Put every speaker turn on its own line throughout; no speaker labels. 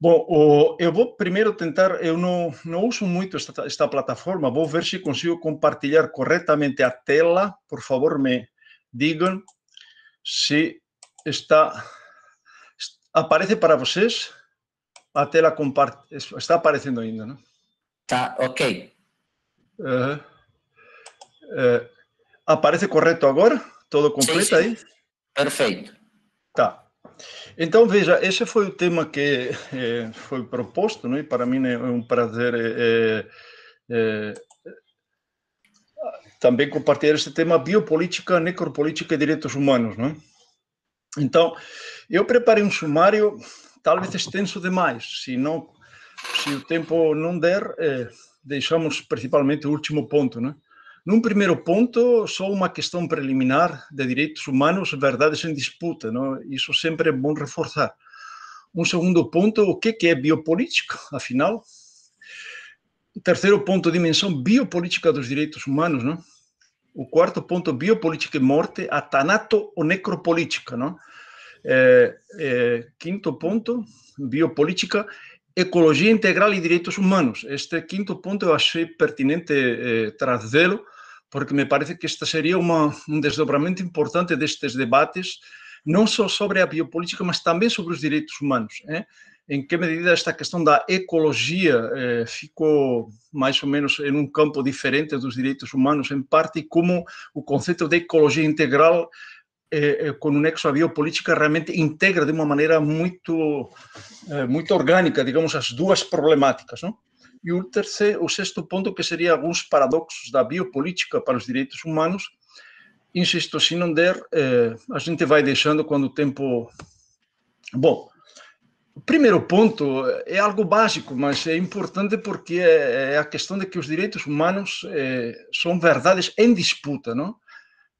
Bom, eu vou primeiro tentar. Eu não, não uso muito esta, esta plataforma. Vou ver se consigo compartilhar corretamente a tela. Por favor, me digam se está. Aparece para vocês? A tela compart... está aparecendo ainda, não? Tá, ok. Uh, uh, aparece correto agora? Todo
completo sim, sim. aí? Perfeito.
Tá. Então, veja, esse foi o tema que eh, foi proposto, né? para mim é um prazer eh, eh, também compartilhar esse tema, biopolítica, necropolítica né? e direitos humanos. Né? Então, eu preparei um sumário, talvez extenso demais, se, não, se o tempo não der, deixamos principalmente o último ponto, né? Num primeiro ponto, só uma questão preliminar de direitos humanos, verdades em disputa. Não? Isso sempre é bom reforçar. Um segundo ponto, o que é biopolítica, afinal? O terceiro ponto, dimensão biopolítica dos direitos humanos. Não? O quarto ponto, biopolítica e morte, a tanato ou necropolítica. Não? É, é, quinto ponto, biopolítica Ecologia integral e direitos humanos. Este quinto ponto eu achei pertinente eh, trazê-lo, porque me parece que este seria uma, um desdobramento importante destes debates, não só sobre a biopolítica, mas também sobre os direitos humanos. Né? Em que medida esta questão da ecologia eh, ficou mais ou menos em um campo diferente dos direitos humanos, em parte, como o conceito de ecologia integral eh, eh, com o nexo à biopolítica realmente integra de uma maneira muito eh, muito orgânica, digamos, as duas problemáticas, não? E o terceiro, o sexto ponto que seria alguns paradoxos da biopolítica para os direitos humanos. Insisto, se não der, a gente vai deixando quando o tempo bom. O primeiro ponto é algo básico, mas é importante porque é, é a questão de que os direitos humanos são verdades em disputa, não?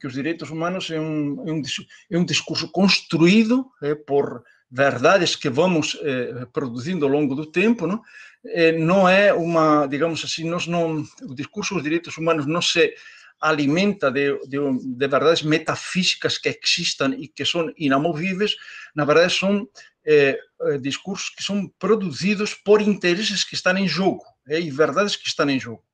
que os direitos humanos é um, é um, é um discurso construído é, por verdades que vamos é, produzindo ao longo do tempo, não? É, não é uma, digamos assim, nós não, o discurso dos direitos humanos não se alimenta de, de, de verdades metafísicas que existem e que são inamovíveis, na verdade são é, é, discursos que são produzidos por interesses que estão em jogo é, e verdades que estão em jogo.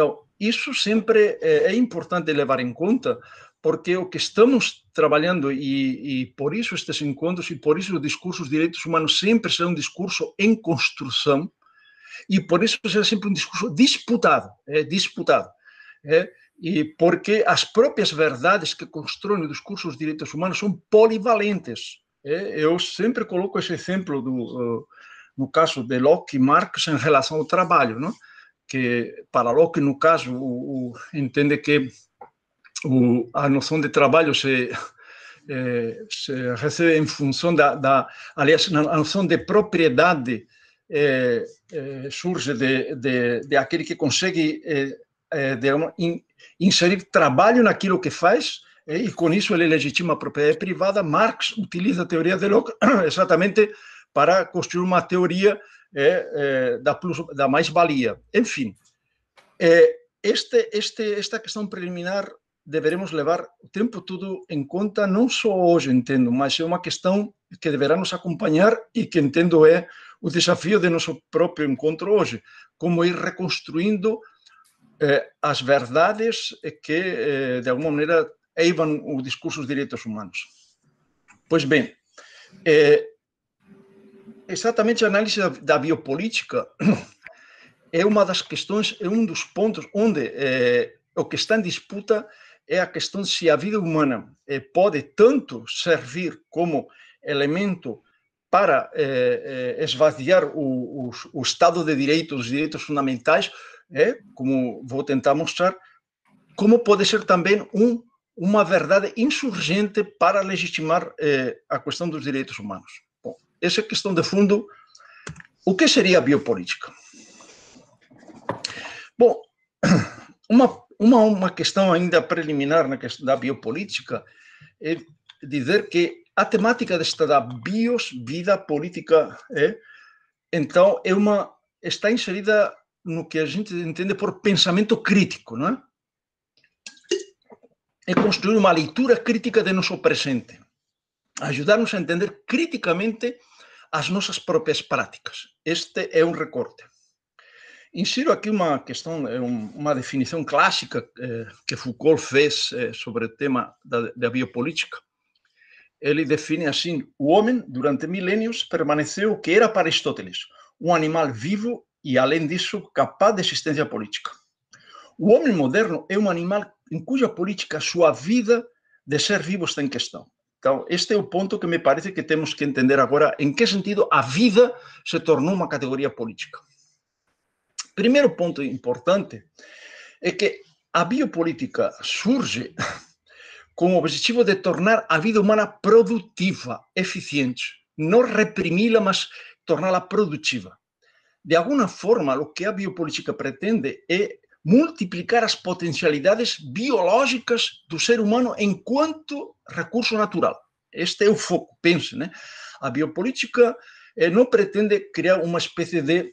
Então, isso sempre é, é importante levar em conta, porque é o que estamos trabalhando e, e, por isso estes encontros e por isso os discursos dos direitos humanos sempre serão um discurso em construção e por isso será sempre um discurso disputado, é, disputado. É, e porque as próprias verdades que constroem os discursos dos direitos humanos são polivalentes. É, eu sempre coloco esse exemplo do, uh, no caso de Locke e Marx em relação ao trabalho, não? que para Locke, no caso, o, o, entende que o, a noção de trabalho se, é, se recebe em função da, da, aliás, a noção de propriedade é, é, surge de, de, de, aquele que consegue in, inserir trabalho naquilo que faz, e com isso ele legitima a propriedade privada. Marx utiliza a teoria de Locke exatamente para construir uma teoria é, é, da, plus, da mais-valia. Enfim, é, este, este, esta questão preliminar deveremos levar o tempo todo em conta, não só hoje, entendo, mas é uma questão que deverá nos acompanhar e que, entendo, é o desafio de nosso próprio encontro hoje, como ir reconstruindo eh, as verdades que, eh, de alguma maneira, eivam o discurso dos direitos humanos. Pois bem, eh, exatamente a análise da, da biopolítica é uma das questões, é um dos pontos onde é, o que está em disputa é a questão se a vida humana é, pode tanto servir como elemento para é, esvaziar o, o, o, Estado de direito, os direitos fundamentais, como vou tentar mostrar, como pode ser também um, uma verdade insurgente para legitimar a questão dos direitos humanos essa questão de fundo, o que seria a biopolítica? Bom, uma, uma, uma questão ainda preliminar na questão da biopolítica é dizer que a temática desta da bios, vida política, é, então é uma, está inserida no que a gente entende por pensamento crítico, não é? É construir uma leitura crítica de nosso presente, ajudar-nos a entender criticamente as nossas próprias práticas. Este é um recorte. Insiro aqui uma questão, é uma definição clássica eh, que Foucault fez eh, sobre o tema da, da biopolítica. Ele define assim: o homem, durante milênios, permaneceu o que era para Aristóteles, um animal vivo e, além disso, capaz de existência política. O homem moderno é um animal em cuja política sua vida de ser vivo está em questão. Então, este es el punto que me parece que tenemos que entender ahora, en qué sentido a vida se tornó una categoría política. Primeiro punto importante es que a biopolítica surge con o objetivo de tornar a vida humana productiva, eficiente, No reprimi-la, mas torná-la produtiva. De alguna forma, lo que a biopolítica pretende es... multiplicar as potencialidades biológicas do ser humano enquanto recurso natural. Este é o foco, pense, né? A biopolítica eh, não pretende criar uma espécie de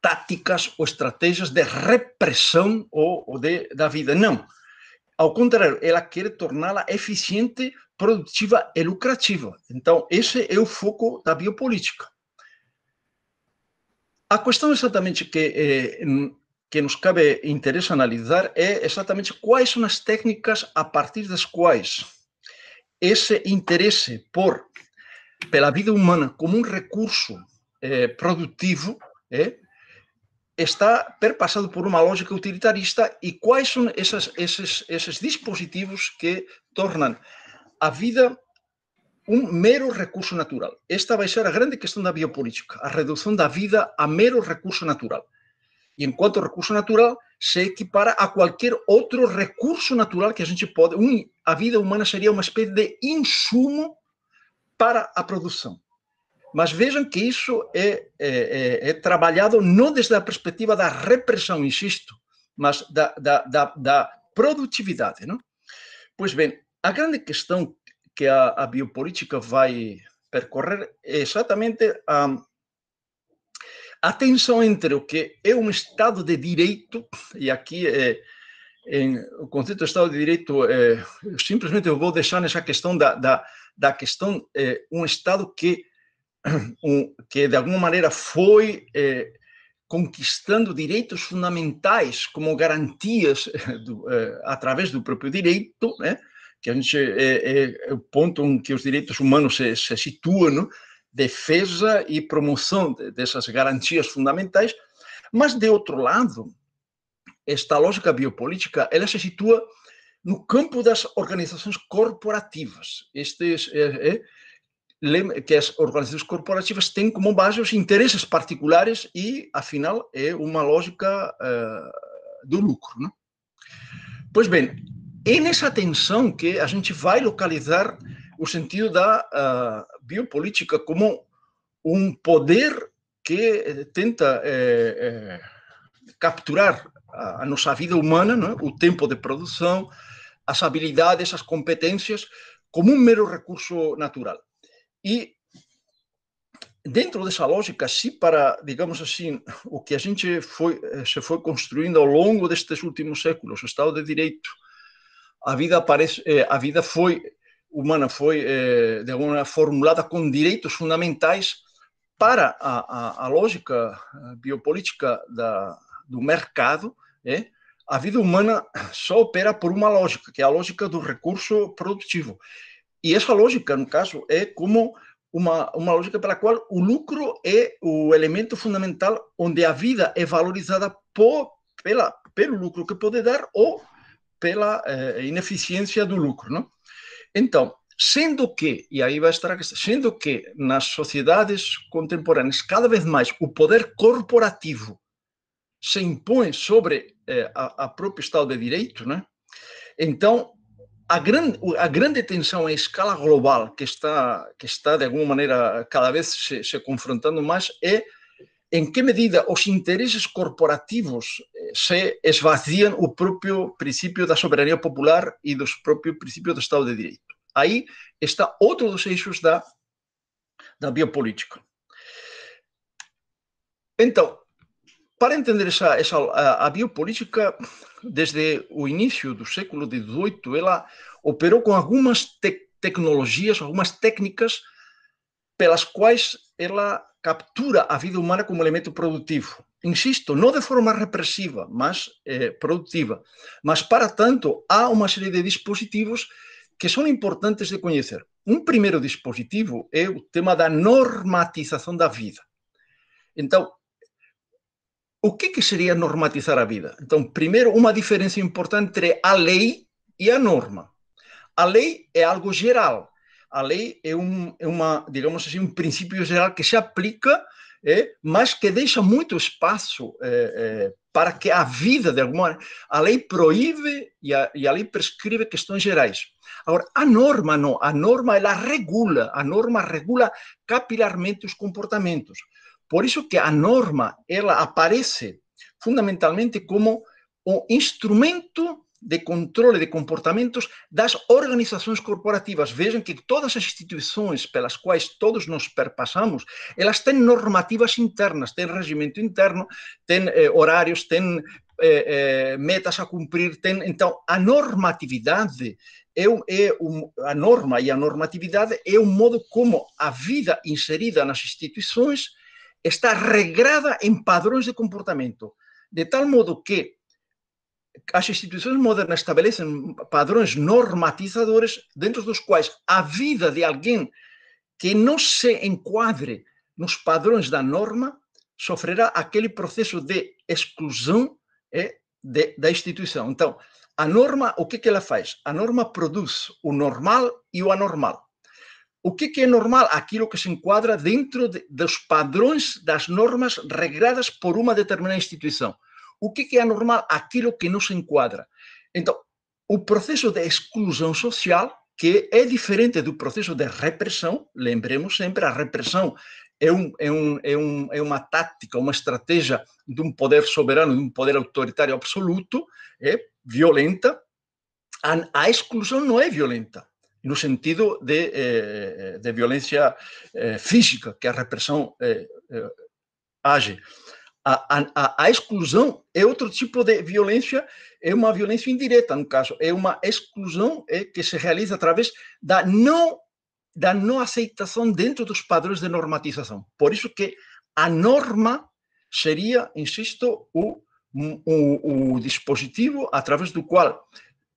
táticas ou estratégias de repressão ou, ou de, da vida, não. Ao contrário, ela quer torná-la eficiente, produtiva e lucrativa. Então, esse é o foco da biopolítica. A questão é exatamente que eh, que nos cabe interesse analisar é exatamente quais são as técnicas a partir das quais esse interesse por pela vida humana como um recurso eh, produtivo eh, está perpassado por uma lógica utilitarista e quais são essas, esses, esses dispositivos que tornam a vida um mero recurso natural. Esta vai ser a grande questão da biopolítica, a redução da vida a mero recurso natural. E enquanto recurso natural, se equipara a qualquer outro recurso natural que a gente pode. a vida humana seria uma espécie de insumo para a produção. Mas vejam que isso é, é, é, é trabalhado não desde a perspectiva da repressão, insisto, mas da, da, da, da produtividade. Não? Pois bem, a grande questão que a, a biopolítica vai percorrer é exatamente a a tensão entre o que é um Estado de Direito, e aqui é, é, em, o conceito de Estado de Direito, é, eu simplesmente eu vou deixar nessa questão da, da, da questão é, um Estado que, um, que de alguma maneira foi é, conquistando direitos fundamentais como garantias do, é, através do próprio direito, né? que a gente é, é, o ponto em que os direitos humanos se, se situam, não? defesa e promoção dessas garantias fundamentais, mas de outro lado, esta lógica biopolítica, ela se situa no campo das organizações corporativas. Estes é, é, que as organizações corporativas têm como base os interesses particulares e, afinal, é uma lógica eh, do lucro. Né? Pois bem, é nessa tensão que a gente vai localizar o sentido da uh, biopolítica como um poder que eh, tenta eh, eh, capturar a, a, nossa vida humana, é? o tempo de produção, as habilidades, as competências, como um mero recurso natural. E dentro dessa lógica, se para, digamos assim, o que a gente foi, eh, se foi construindo ao longo destes últimos séculos, o Estado de Direito, a vida, aparece, a vida foi humana foi, eh, de alguma maneira, formulada com direitos fundamentais para a, a, a lógica eh, biopolítica da, do mercado, é, a vida humana só opera por uma lógica, que é a lógica do recurso produtivo. E essa lógica, no caso, é como uma, uma lógica pela qual o lucro é o elemento fundamental onde a vida é valorizada por, pela, pelo lucro que pode dar ou pela eh, ineficiência do lucro, não? Então, sendo que, e aí vai estar a questão, sendo que nas sociedades contemporâneas cada vez mais o poder corporativo se impõe sobre eh, a, a próprio Estado de Direito, né? então a grande, a grande tensão em escala global que está, que está de alguma maneira cada vez se, se confrontando mais é em que medida os interesses corporativos eh, se esvaziam o próprio princípio da soberania popular e dos próprios princípios do Estado de Direito. Aí está outro dos eixos da, da biopolítica. Então, para entender essa, essa, a, a biopolítica, desde o início do século XVIII, ela operou com algumas te tecnologias, algumas técnicas pelas quais ela captura a vida humana como elemento produtivo. Insisto, não de forma repressiva, mas eh, produtiva. Mas, para tanto, há uma série de dispositivos que são importantes de conhecer. Um primeiro dispositivo é o tema da normatização da vida. Então, o que, que seria normatizar a vida? Então, primeiro, uma diferença importante entre a lei e a norma. A lei é algo geral, a lei é, um, é uma, digamos assim, um princípio geral que se aplica, é, mas que deixa muito espaço é, para que a vida, de alguma maneira, a lei proíbe e a, e a lei prescreve questões gerais. Agora, a norma não, a norma ela regula, a norma regula capilarmente os comportamentos. Por isso que a norma, ela aparece fundamentalmente como um instrumento de controle de comportamentos das organizações corporativas. Vejam que todas as instituições pelas quais todos nos perpassamos, elas têm normativas internas, têm regimento interno, têm eh, horários, têm eh, eh, metas a cumprir. Têm... Então, a normatividade é, é um, a norma e a normatividade é o um modo como a vida inserida nas instituições está regrada em padrões de comportamento, de tal modo que as instituições modernas estabelecem padrões normatizadores dentro dos quais a vida de alguém que não se enquadre nos padrões da norma sofrerá aquele processo de exclusão é, de, da instituição. Então, a norma, o que, que ela faz? A norma produz o normal e o anormal. O que, que é normal? Aquilo que se enquadra dentro de, dos padrões das normas regradas por uma determinada instituição o que, é anormal, aquilo que não se enquadra. Então, o processo de exclusão social, que é diferente do processo de repressão, lembremos sempre, a repressão é, um, é, um, é, um, é uma tática, uma estratégia de um poder soberano, de um poder autoritário absoluto, é violenta. A, a exclusão não é violenta, no sentido de, eh, eh, de violência eh, física que a repressão age. A, a, a, exclusão é outro tipo de violência, é uma violência indireta, no caso, é uma exclusão é, que se realiza através da não, da não aceitação dentro dos padrões de normatização. Por isso que a norma seria, insisto, o, o, o dispositivo através do qual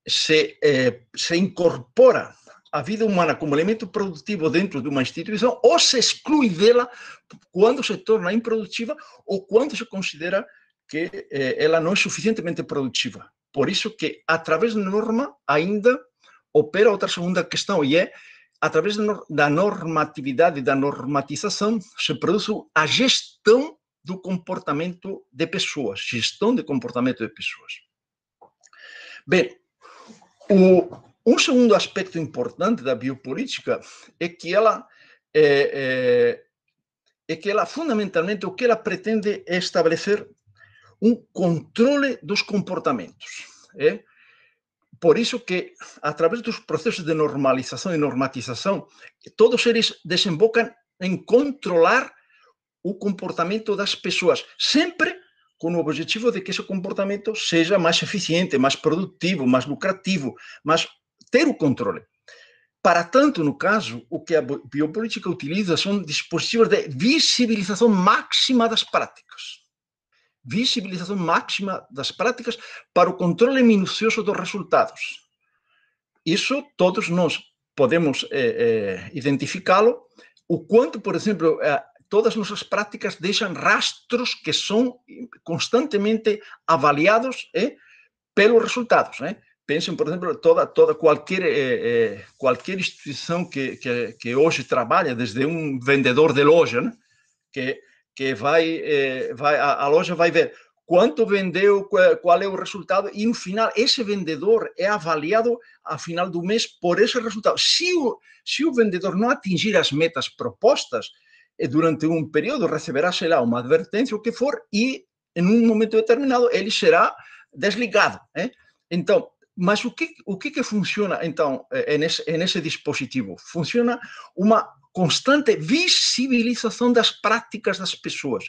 se, eh, se incorpora a vida humana como elemento produtivo dentro de uma instituição ou se exclui dela quando se torna improdutiva ou quando se considera que eh, ela não é suficientemente produtiva. Por isso que, através da norma, ainda opera outra segunda questão, e é, através da normatividade, da normatização, se produz a gestão do comportamento de pessoas, gestão de comportamento de pessoas. Bem, o, um segundo aspecto importante da biopolítica é que ela é, é, é que ela fundamentalmente o que ela pretende é estabelecer um controle dos comportamentos. É? Por isso que, através dos processos de normalização e normatização, todos eles desembocam em controlar o comportamento das pessoas, sempre com o objetivo de que esse comportamento seja mais eficiente, mais produtivo, mais lucrativo, mais ter o controle. Para tanto, no caso, o que a biopolítica utiliza são dispositivos de visibilização máxima das práticas. Visibilização máxima das práticas para o controle minucioso dos resultados. Isso todos nós podemos eh, eh, identificá-lo. O quanto, por exemplo, eh, todas nossas práticas deixam rastros que são constantemente avaliados eh, pelos resultados. Né? Pensem, por exemplo, toda, toda qualquer, eh, eh, qualquer instituição que, que, que, hoje trabalha, desde um vendedor de loja, né? que, que vai, eh, vai a, a, loja vai ver quanto vendeu, qual, qual é o resultado, e no final, esse vendedor é avaliado ao final do mês por esse resultado. Se o, se o vendedor não atingir as metas propostas, durante um período receberá, sei lá, uma advertência, o que for, e em um momento determinado ele será desligado. Né? Então, mas o que, o que, que funciona, então, eh, nesse, nesse dispositivo? Funciona uma constante visibilização das práticas das pessoas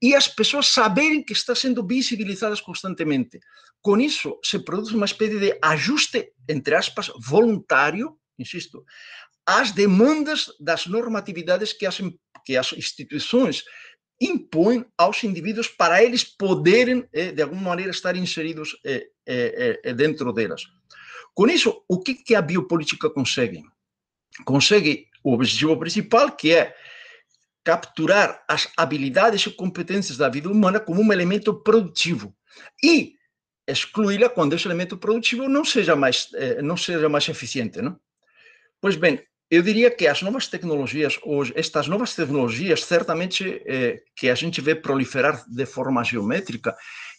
e as pessoas saberem que estão sendo visibilizadas constantemente. Com isso, se produz uma espécie de ajuste, entre aspas, voluntário, insisto, às demandas das normatividades que as, que as instituições impõe aos indivíduos para eles poderem, eh, de alguma maneira, estar inseridos eh, eh, dentro delas. Com isso, o que, que a biopolítica consegue? Consegue o objetivo principal, que é capturar as habilidades e competências da vida humana como um elemento produtivo e excluí-la quando esse elemento produtivo não seja mais não seja mais eficiente, não? Pois bem, eu diria que as novas tecnologias hoje, estas novas tecnologias, certamente eh, que a gente vê proliferar de forma geométrica,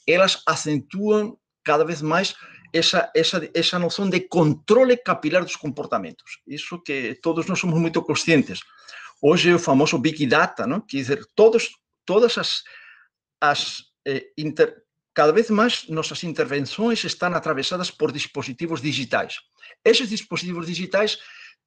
elas acentuam cada vez mais essa, essa, essa noção de controle capilar dos comportamentos. Isso que todos nós somos muito conscientes. Hoje é o famoso Big Data, não? quer dizer, todos, todas as, as eh, inter, cada vez mais nossas intervenções estão atravessadas por dispositivos digitais. Esses dispositivos digitais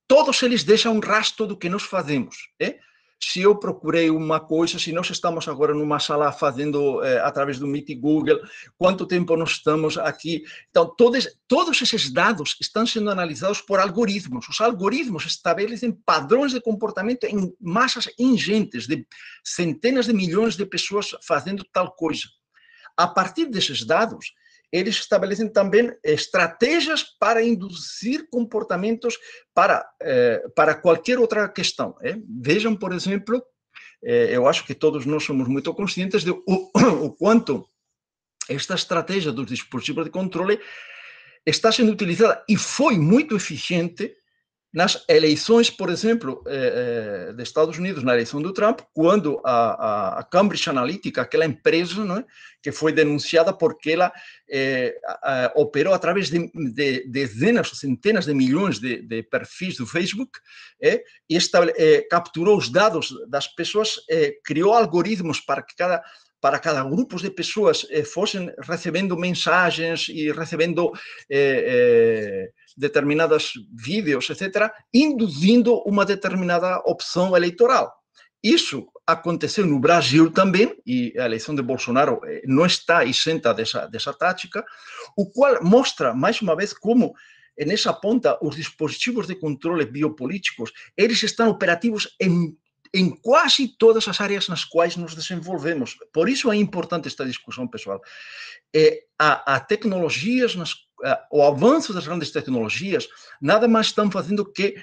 todos eles deixam um rastro do que nós fazemos. É? Se eu procurei uma coisa, se nós estamos agora numa sala fazendo é, eh, através do Meet Google, quanto tempo nós estamos aqui. Então, todos, todos esses dados estão sendo analisados por algoritmos. Os algoritmos estabelecem padrões de comportamento em massas ingentes, de centenas de milhões de pessoas fazendo tal coisa. A partir desses dados, eles estabelecem também eh, estratégias para induzir comportamentos para, eh, para qualquer outra questão. Eh? Vejam, por exemplo, eh, eu acho que todos nós somos muito conscientes do o, quanto esta estratégia dos dispositivos de controle está sendo utilizada e foi muito eficiente nas eleições, por exemplo, eh, eh dos Estados Unidos, na eleição do Trump, quando a, a, Cambridge Analytica, aquela empresa né, que foi denunciada porque ela eh, a, operou através de, de, dezenas, centenas de milhões de, de perfis do Facebook, eh, e eh, capturou os dados das pessoas, criou algoritmos para que cada para cada grupos de pessoas eh, fossem recebendo mensagens e recebendo eh, eh, determinados vídeos, etc., induzindo uma determinada opção eleitoral. Isso aconteceu no Brasil também, e a eleição de Bolsonaro eh, não está isenta dessa, dessa tática, o qual mostra, mais uma vez, como nessa ponta os dispositivos de controle biopolíticos, eles estão operativos em em quase todas as áreas nas quais nos desenvolvemos. Por isso é importante esta discussão, pessoal. É, a, a tecnologias, nas, a, o avanço das grandes tecnologias, nada mais estão fazendo que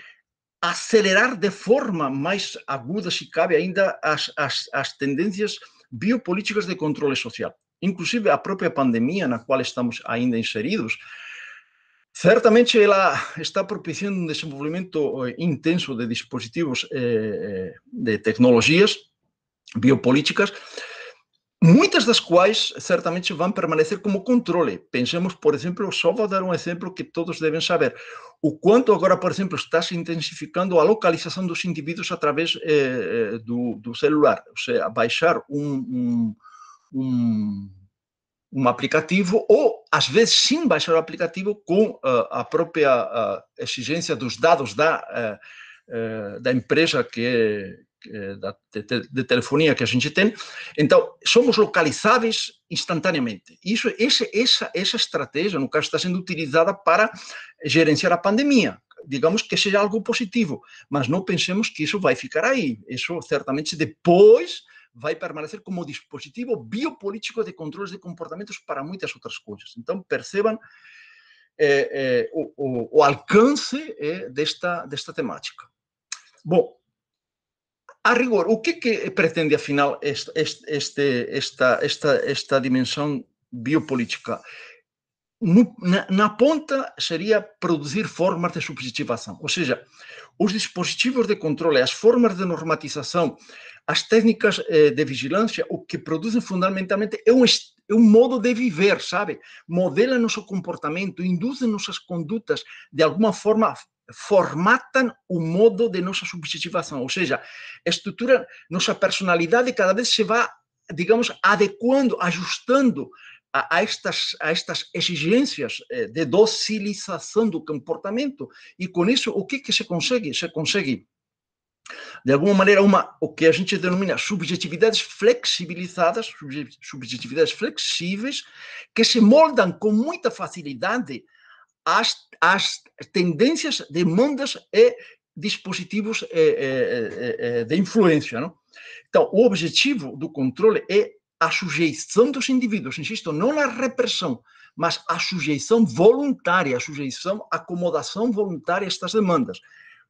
acelerar de forma mais aguda, se cabe ainda, as, as, as tendências biopolíticas de controle social. Inclusive, a própria pandemia na qual estamos ainda inseridos Certamente ela está propiciando um desenvolvimento eh, intenso de dispositivos eh, eh, de tecnologias biopolíticas, muitas das quais certamente vão permanecer como controle. Pensemos, por exemplo, só vou dar um exemplo que todos devem saber, o quanto agora, por exemplo, está se intensificando a localização dos indivíduos através do, celular, ou seja, baixar um, um, um um aplicativo, ou às vezes sim baixar o aplicativo com uh, a própria uh, exigência dos dados da, uh, da empresa que, é, que é da, de, de, telefonia que a gente tem. Então, somos localizáveis instantaneamente. Isso, esse, essa, essa estratégia, no caso, está sendo utilizada para gerenciar a pandemia. Digamos que seja algo positivo, mas não pensemos que isso vai ficar aí. Isso, certamente, depois vai permanecer como dispositivo biopolítico de controles de comportamentos para muitas outras coisas. Então, percebam é, é, o, o, o, alcance é, desta, desta temática. Bom, a rigor, o que, é que pretende, afinal, este, este, esta, esta, esta dimensão biopolítica? na, na, ponta seria produzir formas de subjetivação, ou seja, os dispositivos de controle, as formas de normatização, as técnicas eh, de vigilância, o que produzem fundamentalmente é um, é um modo de viver, sabe? Modela nosso comportamento, induzem nossas condutas, de alguma forma formatam o modo de nossa subjetivação, ou seja, estrutura nossa personalidade cada vez se vai digamos, adequando, ajustando a, a, estas, a estas exigências eh, de docilização do comportamento. E com isso, o que, é que se consegue? Se consegue, de alguma maneira, uma, o que a gente denomina subjetividades flexibilizadas, subjetividades flexíveis, que se moldam com muita facilidade às, às tendências, demandas e dispositivos eh, eh, de influência. Não? Então, o objetivo do controle é a sujeição dos indivíduos, insisto, não a repressão, mas a sujeição voluntária, a sujeição, a acomodação voluntária a estas demandas.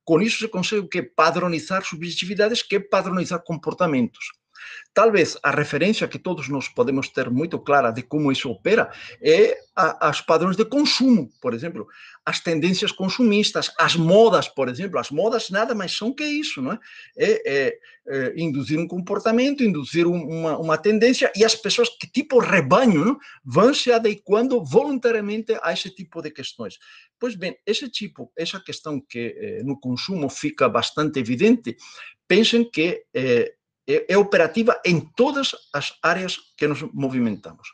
Com isso se consegue o quê? Padronizar subjetividades, que é padronizar comportamentos. Talvez a referência que todos nós podemos ter muito clara de como isso opera é a, padrões de consumo, por exemplo, as tendências consumistas, as modas, por exemplo. As modas nada mais são que isso, não é? é, é, é induzir um comportamento, induzir um, uma, uma tendência e as pessoas que tipo rebanho não? vão se adequando voluntariamente a esse tipo de questões. Pois bem, esse tipo, essa questão que eh, no consumo fica bastante evidente, pensem que eh, é, é, operativa em todas as áreas que nos movimentamos.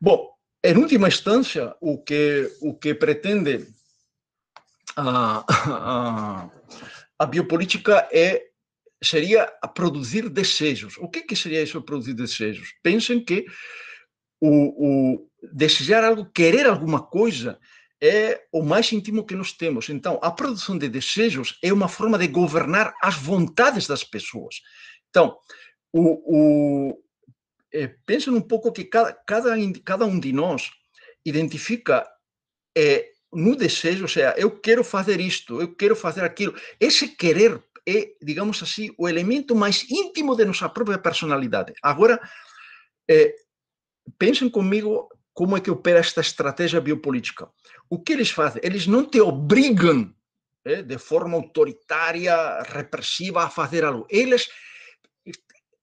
Bom, em última instância, o que, o que pretende a, a, a biopolítica é seria produzir desejos. O que, que seria isso, produzir desejos? Pensem que o, o desejar algo, querer alguma coisa, é o mais íntimo que nós temos. Então, a produção de desejos é uma forma de governar as vontades das pessoas. Então, o, o é, um pouco que cada, cada, cada um de nós identifica é, no desejo, ou seja, eu quero fazer isto, eu quero fazer aquilo. Esse querer é, digamos assim, o elemento mais íntimo de nossa própria personalidade. Agora, é, pensem comigo como é que opera esta estratégia biopolítica. O que eles fazem? Eles não te obrigam é, de forma autoritária, repressiva, a fazer algo. Eles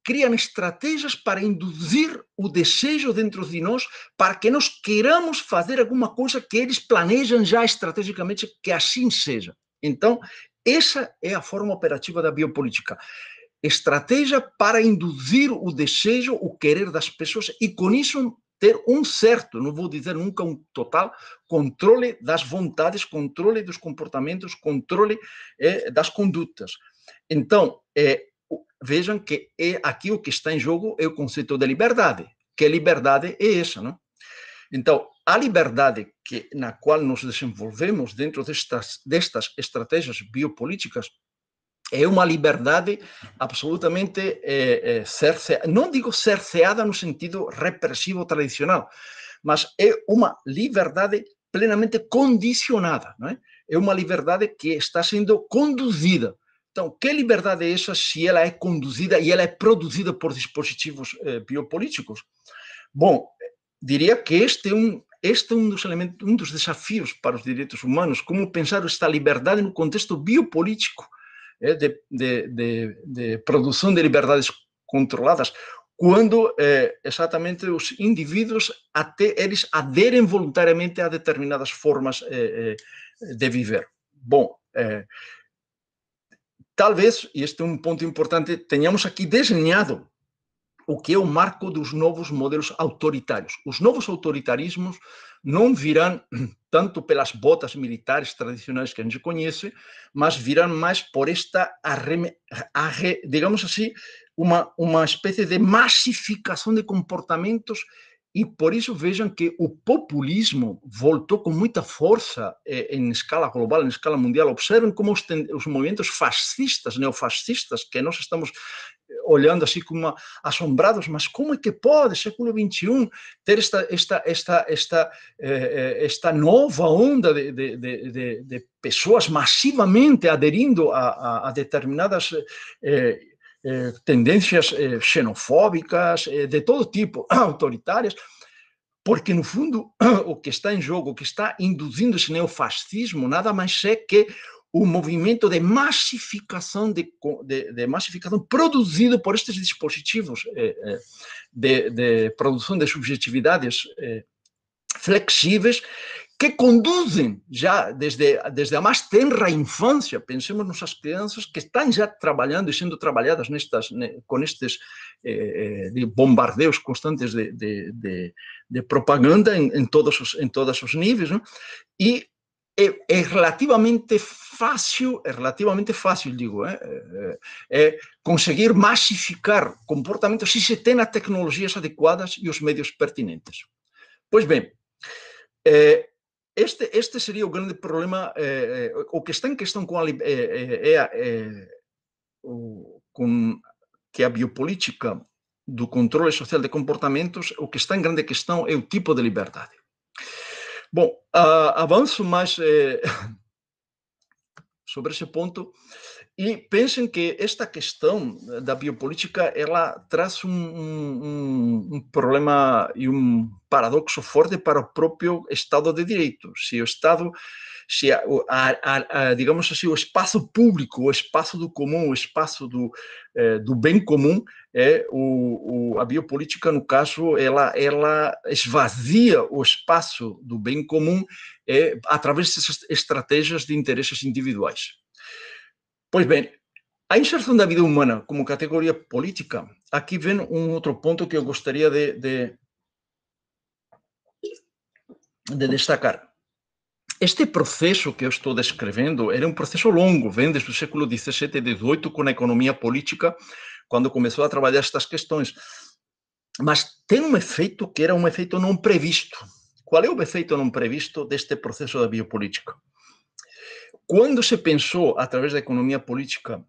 criam estratégias para induzir o desejo dentro de nós para que nós queiramos fazer alguma coisa que eles planejam já estrategicamente que assim seja. Então, essa é a forma operativa da biopolítica. Estratégia para induzir o desejo, o querer das pessoas e com isso ter um certo, não vou dizer nunca um total, controle das vontades, controle dos comportamentos, controle eh, das condutas. Então, eh, vejam que é aqui o que está em jogo é o conceito de liberdade. Que liberdade é essa, não? Então, a liberdade que, na qual nos desenvolvemos dentro destas, destas estratégias biopolíticas é uma liberdade absolutamente é, eh, é, eh, cerceada, não digo cerceada no sentido repressivo tradicional, mas é uma liberdade plenamente condicionada, não é? É uma liberdade que está sendo conduzida então, que liberdade é essa se ela é conduzida e ela é produzida por dispositivos eh, biopolíticos? Bom, diria que este é um este é um dos elementos, um dos desafios para os direitos humanos, como pensar esta liberdade no contexto biopolítico eh, de, de, de, de, produção de liberdades controladas, quando eh, exatamente os indivíduos até eles aderem voluntariamente a determinadas formas eh, eh, de viver. Bom, eh, Talvez, e este é um ponto importante, tenhamos aqui desenhado o que é o marco dos novos modelos autoritários. Os novos autoritarismos não virão tanto pelas botas militares tradicionais que a gente conhece, mas virão mais por esta, arre, arre, digamos assim, uma, uma espécie de massificação de comportamentos e por isso vejam que o populismo voltou com muita força eh, em escala global, em escala mundial. Observem como os, os movimentos fascistas, neofascistas, que nós estamos eh, olhando assim como assombrados, mas como é que pode, século XXI, ter esta, esta, esta, esta, eh, esta nova onda de, de, de, de, pessoas massivamente aderindo a, a, a determinadas eh, eh, tendências eh, xenofóbicas, eh, de todo tipo, autoritárias, porque, no fundo, o que está em jogo, o que está induzindo esse neofascismo, nada mais é que o movimento de massificação, de, de, de massificação produzido por estes dispositivos eh, eh, de, de produção de subjetividades eh, flexíveis que conduzem já desde, desde a mais tenra infância, pensemos nossas crianças que estão já trabalhando e sendo trabalhadas nestas, com estes eh, eh bombardeios constantes de, de, de, de propaganda em, em, todos os, em todos os níveis, né? e é, é, relativamente fácil, é relativamente fácil, digo, é, é, conseguir massificar comportamentos se se tem as tecnologias adequadas e os meios pertinentes. Pois bem, este, este seria o grande problema. É, é, o que está em questão com a, é, o, com, que a biopolítica do controle social de comportamentos, o que está em grande questão é o tipo de liberdade. Bom, uh, avanço mais sobre esse ponto. E pensem que esta questão da biopolítica ela traz um, um, um, problema e um paradoxo forte para o próprio Estado de Direito. Se o Estado, se a, a, a, digamos assim, o espaço público, o espaço do comum, o espaço do, eh, do bem comum, é o, o, a biopolítica, no caso, ela, ela esvazia o espaço do bem comum é, através dessas estratégias de interesses individuais. Pois bem, a inserção da vida humana como categoria política, aqui vem um outro ponto que eu gostaria de, de, de destacar. Este processo que eu estou descrevendo era um processo longo, vem desde o século XVII e XVIII com a economia política, quando começou a trabalhar estas questões. Mas tem um efeito que era um efeito não previsto. Qual é o efeito não previsto deste processo da biopolítica? Quando se pensou, através da economia política,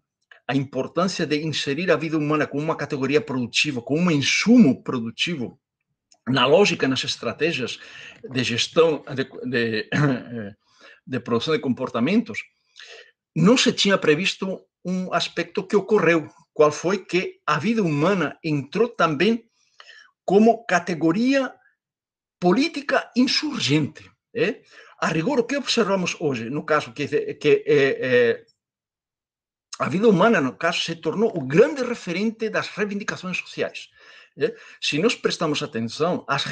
a importância de inserir a vida humana como uma categoria produtiva, como um insumo produtivo, na lógica, nas estratégias de gestão, de, de, de produção de comportamentos, não se tinha previsto um aspecto que ocorreu, qual foi que a vida humana entrou também como categoria política insurgente. Eh? A rigor, o que observamos hoje, no caso que, que é, é, a vida humana, no caso, se tornou o grande referente das reivindicações sociais. Eh? Se nós prestamos atenção, as,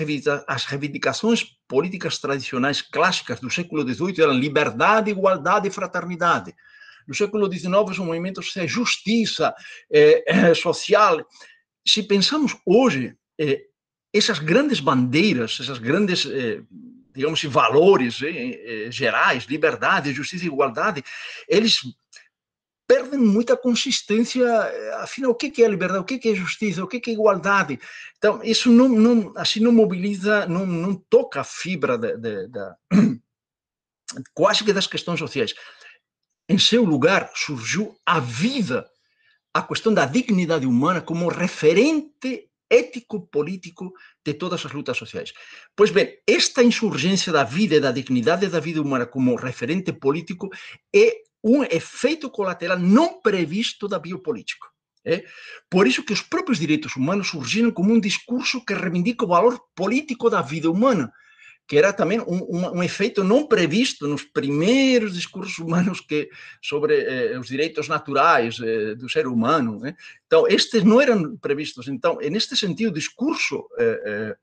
as reivindicações políticas tradicionais clássicas do século XVIII eram liberdade, igualdade e fraternidade. No século XIX, os movimentos são justiça é, é, social. Se pensamos hoje, essas grandes bandeiras, essas grandes digamos, valores eh, eh, gerais, liberdade, justiça e igualdade, eles perdem muita consistência. Eh, afinal, o que é liberdade? O que é justiça? O que é igualdade? Então, isso não, não assim não mobiliza, não, não toca a fibra da quase que das questões sociais. Em seu lugar surgiu a vida, a questão da dignidade humana como referente ético-político de todas as lutas sociais. Pois bem, esta insurgência da vida e da dignidade da vida humana como referente político é um efeito colateral não previsto da biopolítica. É? Eh? Por isso que os próprios direitos humanos surgiram como um discurso que reivindica o valor político da vida humana, que era também um, um, um, efeito não previsto nos primeiros discursos humanos que, sobre eh, os direitos naturais eh, do ser humano. Né? Então, estes não eram previstos. Então, neste sentido, o discurso eh, eh,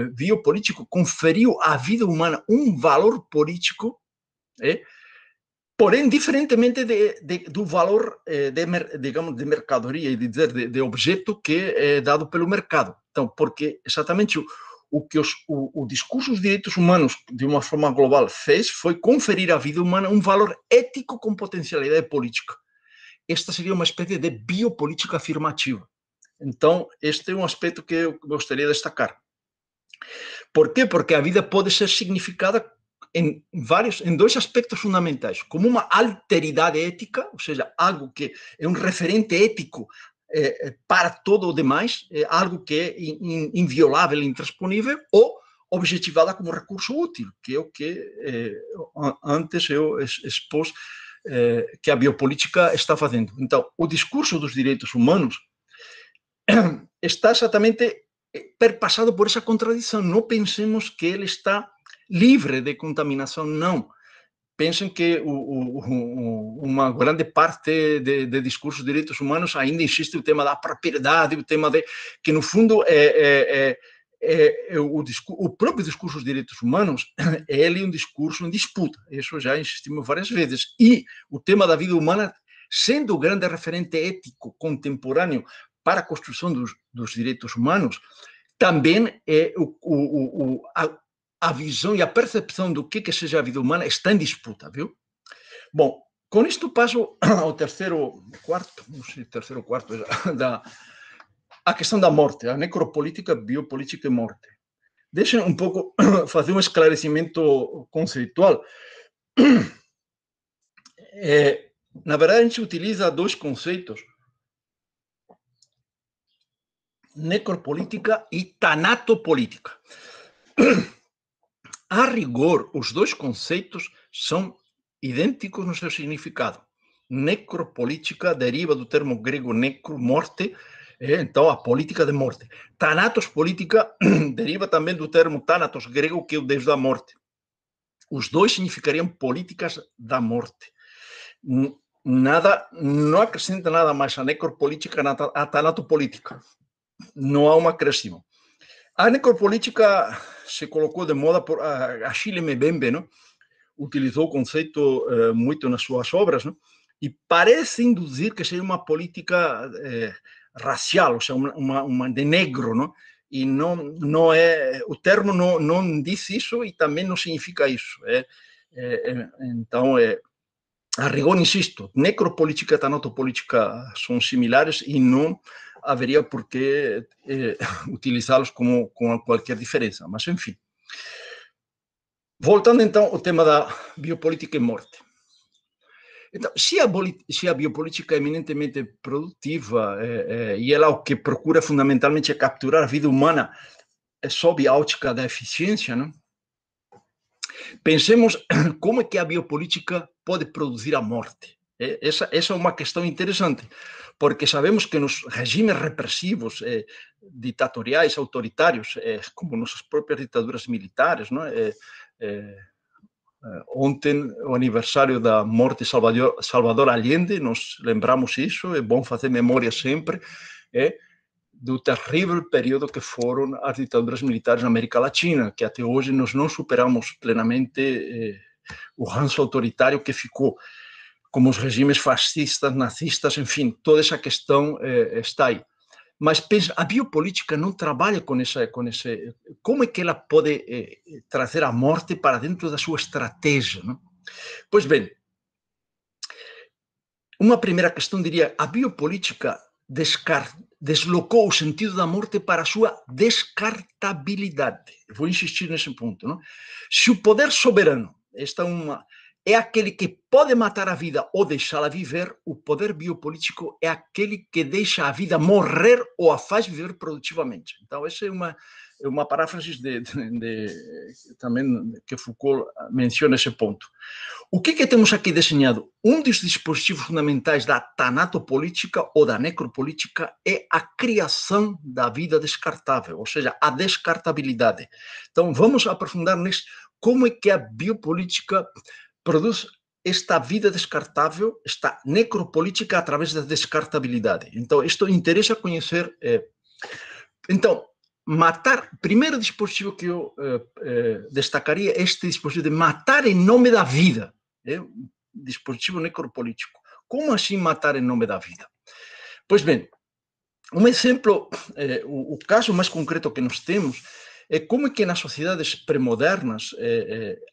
eh, biopolítico conferiu à vida humana um valor político, eh, porém, diferentemente de, de, do valor, de, digamos, de mercadoria, e de, de objeto que é dado pelo mercado. Então, porque exatamente o o que os, o, o discurso dos direitos humanos, de uma forma global, fez foi conferir à vida humana um valor ético com potencialidade política. Esta seria uma espécie de biopolítica afirmativa. Então, este é um aspecto que eu gostaria de destacar. Por quê? Porque a vida pode ser significada em vários, em dois aspectos fundamentais, como uma alteridade ética, ou seja, algo que é um referente ético é, é, para todo o demais, é algo que é inviolável, intransponível, ou objetivada como recurso útil, que é o que é, antes eu expus que a biopolítica está fazendo. Então, o discurso dos direitos humanos está exatamente perpassado por essa contradição. Não pensemos que ele está livre de contaminação, não pensem que o, o, uma grande parte de, de discursos de direitos humanos ainda existe o tema da propriedade, o tema de que no fundo é, é, é, é, é o, o, próprio discurso dos direitos humanos é é um discurso em disputa. Isso já insistimos várias vezes. E o tema da vida humana sendo o grande referente ético contemporâneo para a construção dos, dos direitos humanos, também é o, o, o, a, a visão e a percepção do que, é que seja a vida humana está em disputa, viu? Bom, com isto passo ao terceiro, quarto, não sei, terceiro, quarto, da, a questão da morte, a necropolítica, biopolítica e morte. Deixem um pouco fazer um esclarecimento conceitual. É, na verdade, a gente utiliza dois conceitos necropolítica e tanatopolítica. A rigor, os dois conceitos são idênticos no seu significado. Necropolítica deriva do termo grego necro, morte, então a política de morte. Thanatos política deriva também do termo Thanatos grego, que é o deus da morte. Os dois significariam políticas da morte. Nada, não acrescenta nada mais a necropolítica, a política. Não há um acréscimo. A necropolítica se colocou de moda por a Achille Mbembe, não? utilizou o conceito eh, muito nas suas obras, não? e parece induzir que seja uma política eh, racial, ou seja, uma, uma de negro, não? e não, não é, o termo não, não diz isso e também não significa isso. É, é, então, é, a rigor, insisto, necropolítica e tanatopolítica são similares e não haveria por que eh, utilizá-los como com qualquer diferença, mas enfim. Voltando então ao tema da biopolítica e morte. Então, se a, se a biopolítica é eminentemente produtiva é, é, e ela o que procura fundamentalmente é capturar a vida humana é sob a ótica da eficiência, pensemos como é que a biopolítica pode produzir a morte essa é uma questão interessante porque sabemos que nos regimes repressivos, eh, ditatoriais, autoritários, eh, como nossas próprias ditaduras militares, não é? eh, eh, ontem, o aniversário da morte de Salvador, Salvador Allende, nós lembramos isso, é bom fazer memória sempre, eh, do terrível período que foram as ditaduras militares na América Latina, que até hoje nós não superamos plenamente eh, o ranço autoritário que ficou como os regimes fascistas, nazistas, enfim, toda essa questão eh, está aí. Mas pensa, a biopolítica não trabalha com essa, com esse, como é que ela pode eh, trazer a morte para dentro da sua estratégia? Não? Pois bem, uma primeira questão diria, a biopolítica deslocou o sentido da morte para a sua descartabilidade. Vou insistir nesse ponto. Não? Se o poder soberano, esta é uma é aquele que pode matar a vida ou deixá-la viver, o poder biopolítico é aquele que deixa a vida morrer ou a faz viver produtivamente. Então, essa é uma, é uma paráfrase de, de, de, também que Foucault menciona esse ponto. O que, é que temos aqui desenhado? Um dos dispositivos fundamentais da tanatopolítica ou da necropolítica é a criação da vida descartável, ou seja, a descartabilidade. Então, vamos aprofundar nisso. Como é que a biopolítica produz esta vida descartável, esta necropolítica através da descartabilidade. Então, isto interessa conhecer. Eh, então, matar, primeiro dispositivo que eu eh, eh, destacaria é este dispositivo de matar em nome da vida. É um dispositivo necropolítico. Como assim matar em nome da vida? Pois bem, um exemplo, o, o caso mais concreto que nós temos é como é que nas sociedades pré-modernas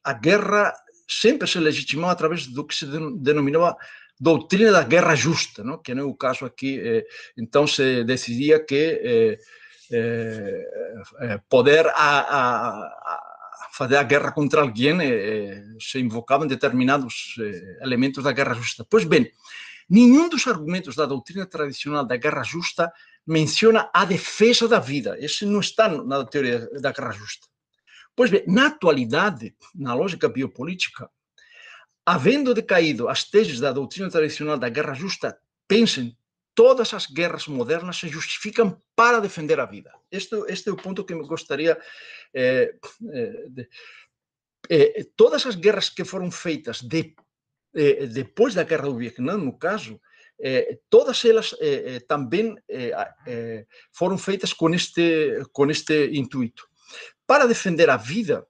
a guerra sempre se legitimou através do que se denominava doutrina da guerra justa, não? que não é o caso aqui. Eh, então se decidia que eh, eh, poder a, a, a fazer a guerra contra alguém se invocavam determinados elementos da guerra justa. Pois bem, nenhum dos argumentos da doutrina tradicional da guerra justa menciona a defesa da vida. Esse não está na teoria da guerra justa. Pois bem, na atualidade, na lógica biopolítica, havendo decaído as teses da doutrina tradicional da guerra justa, pensem, todas as guerras modernas se justificam para defender a vida. Este, este é o ponto que me gostaria. Eh, eh, de, eh, todas as guerras que foram feitas de, depois da guerra do Vietnã, no caso, todas elas também foram feitas com este, com este intuito para defender a vida,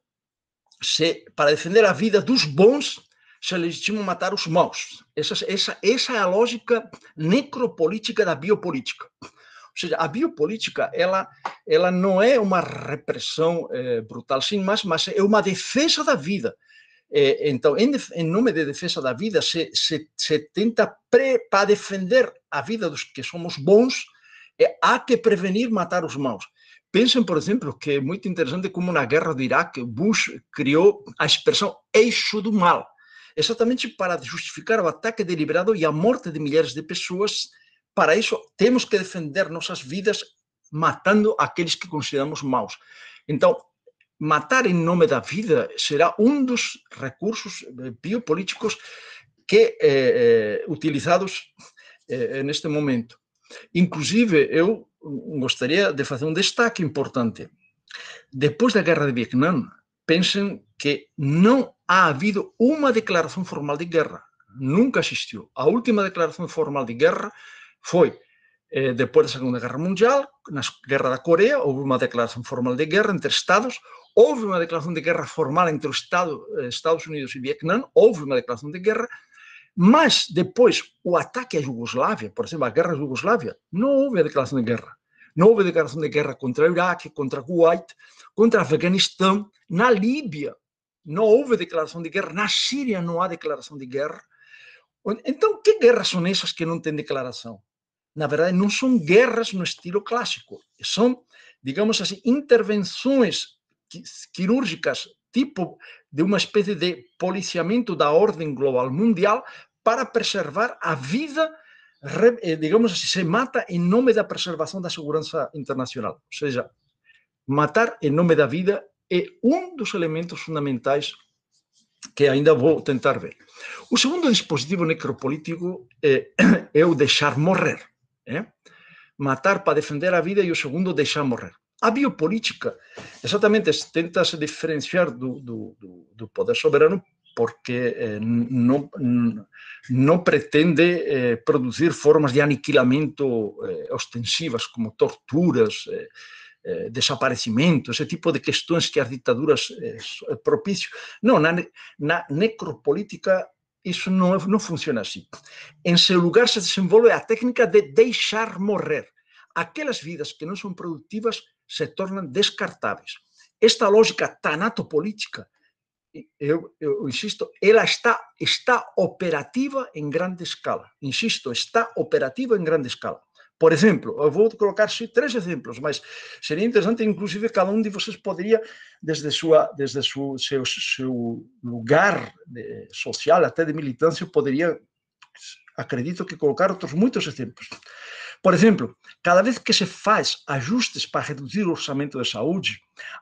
se, para defender a vida dos bons, se legitima matar os maus. Essa, essa, essa é a lógica necropolítica da biopolítica. Ou seja, a biopolítica ela, ela não é uma repressão é, brutal, sim, mas, mas é uma defesa da vida. É, então, em, em, nome de defesa da vida, se, se, se tenta, para defender a vida dos que somos bons, é, há que prevenir matar os maus. Pensem, por exemplo, que é muito interessante como na guerra do Iraque, Bush criou a expressão eixo do mal, exatamente para justificar o ataque deliberado e a morte de milhares de pessoas. Para isso, temos que defender nossas vidas matando aqueles que consideramos maus. Então, matar em nome da vida será um dos recursos eh, biopolíticos que eh, eh, utilizados neste momento. Inclusive, eu gostaria de facer un destaque importante. Depois da guerra de Vietnam, pensen que non ha habido unha declaración formal de guerra. Nunca existiu. A última declaración formal de guerra foi eh, depois da Segunda Guerra Mundial, na Guerra da Corea, houve unha declaración formal de guerra entre Estados, houve unha declaración de guerra formal entre o Estado, eh, Estados Unidos e Vietnam, houve unha declaración de guerra, Mas depois, o ataque à Jugoslávia, por exemplo, a guerra à Jugoslávia, não houve declaração de guerra. Não houve declaração de guerra contra o Iraque, contra Kuwait, contra o Afeganistão, na Líbia. Não houve declaração de guerra. Na Síria não há declaração de guerra. Então, que guerras são essas que não têm declaração? Na verdade, não são guerras no estilo clássico. São, digamos assim, intervenções quirúrgicas tipo de uma espécie de policiamento da ordem global mundial para preservar a vida, eh, digamos, assim, se mata em nome da preservação da segurança internacional. Ou seja, matar em nome da vida é um dos elementos fundamentais que ainda vou tentar ver. O segundo dispositivo necropolítico é, é o deixar morrer. É? Matar para defender a vida e o segundo, deixar morrer. A biopolítica exatamente tenta se diferenciar do, do, do poder soberano porque eh, não, não pretende eh, produzir formas de aniquilamento eh, ostensivas, como torturas, eh, eh, desaparecimento, esse tipo de questões que as ditaduras é, eh, propiciam. Não, na, na necropolítica isso não, não funciona assim. Em seu lugar se desenvolve a técnica de deixar morrer. Aquelas vidas que não são produtivas se tornam descartáveis. Esta lógica tanatopolítica, eu, eu insisto, ela está, está operativa em grande escala. Insisto, está operativa em grande escala. Por exemplo, eu vou colocar sim, três exemplos, mas seria interessante, inclusive, cada um de vocês poderia, desde, sua, desde seu, seu, seu lugar de, social, até de militância, poderia, acredito que, colocar outros muitos exemplos. Por exemplo, cada vez que se faz ajustes para reduzir o orçamento da saúde,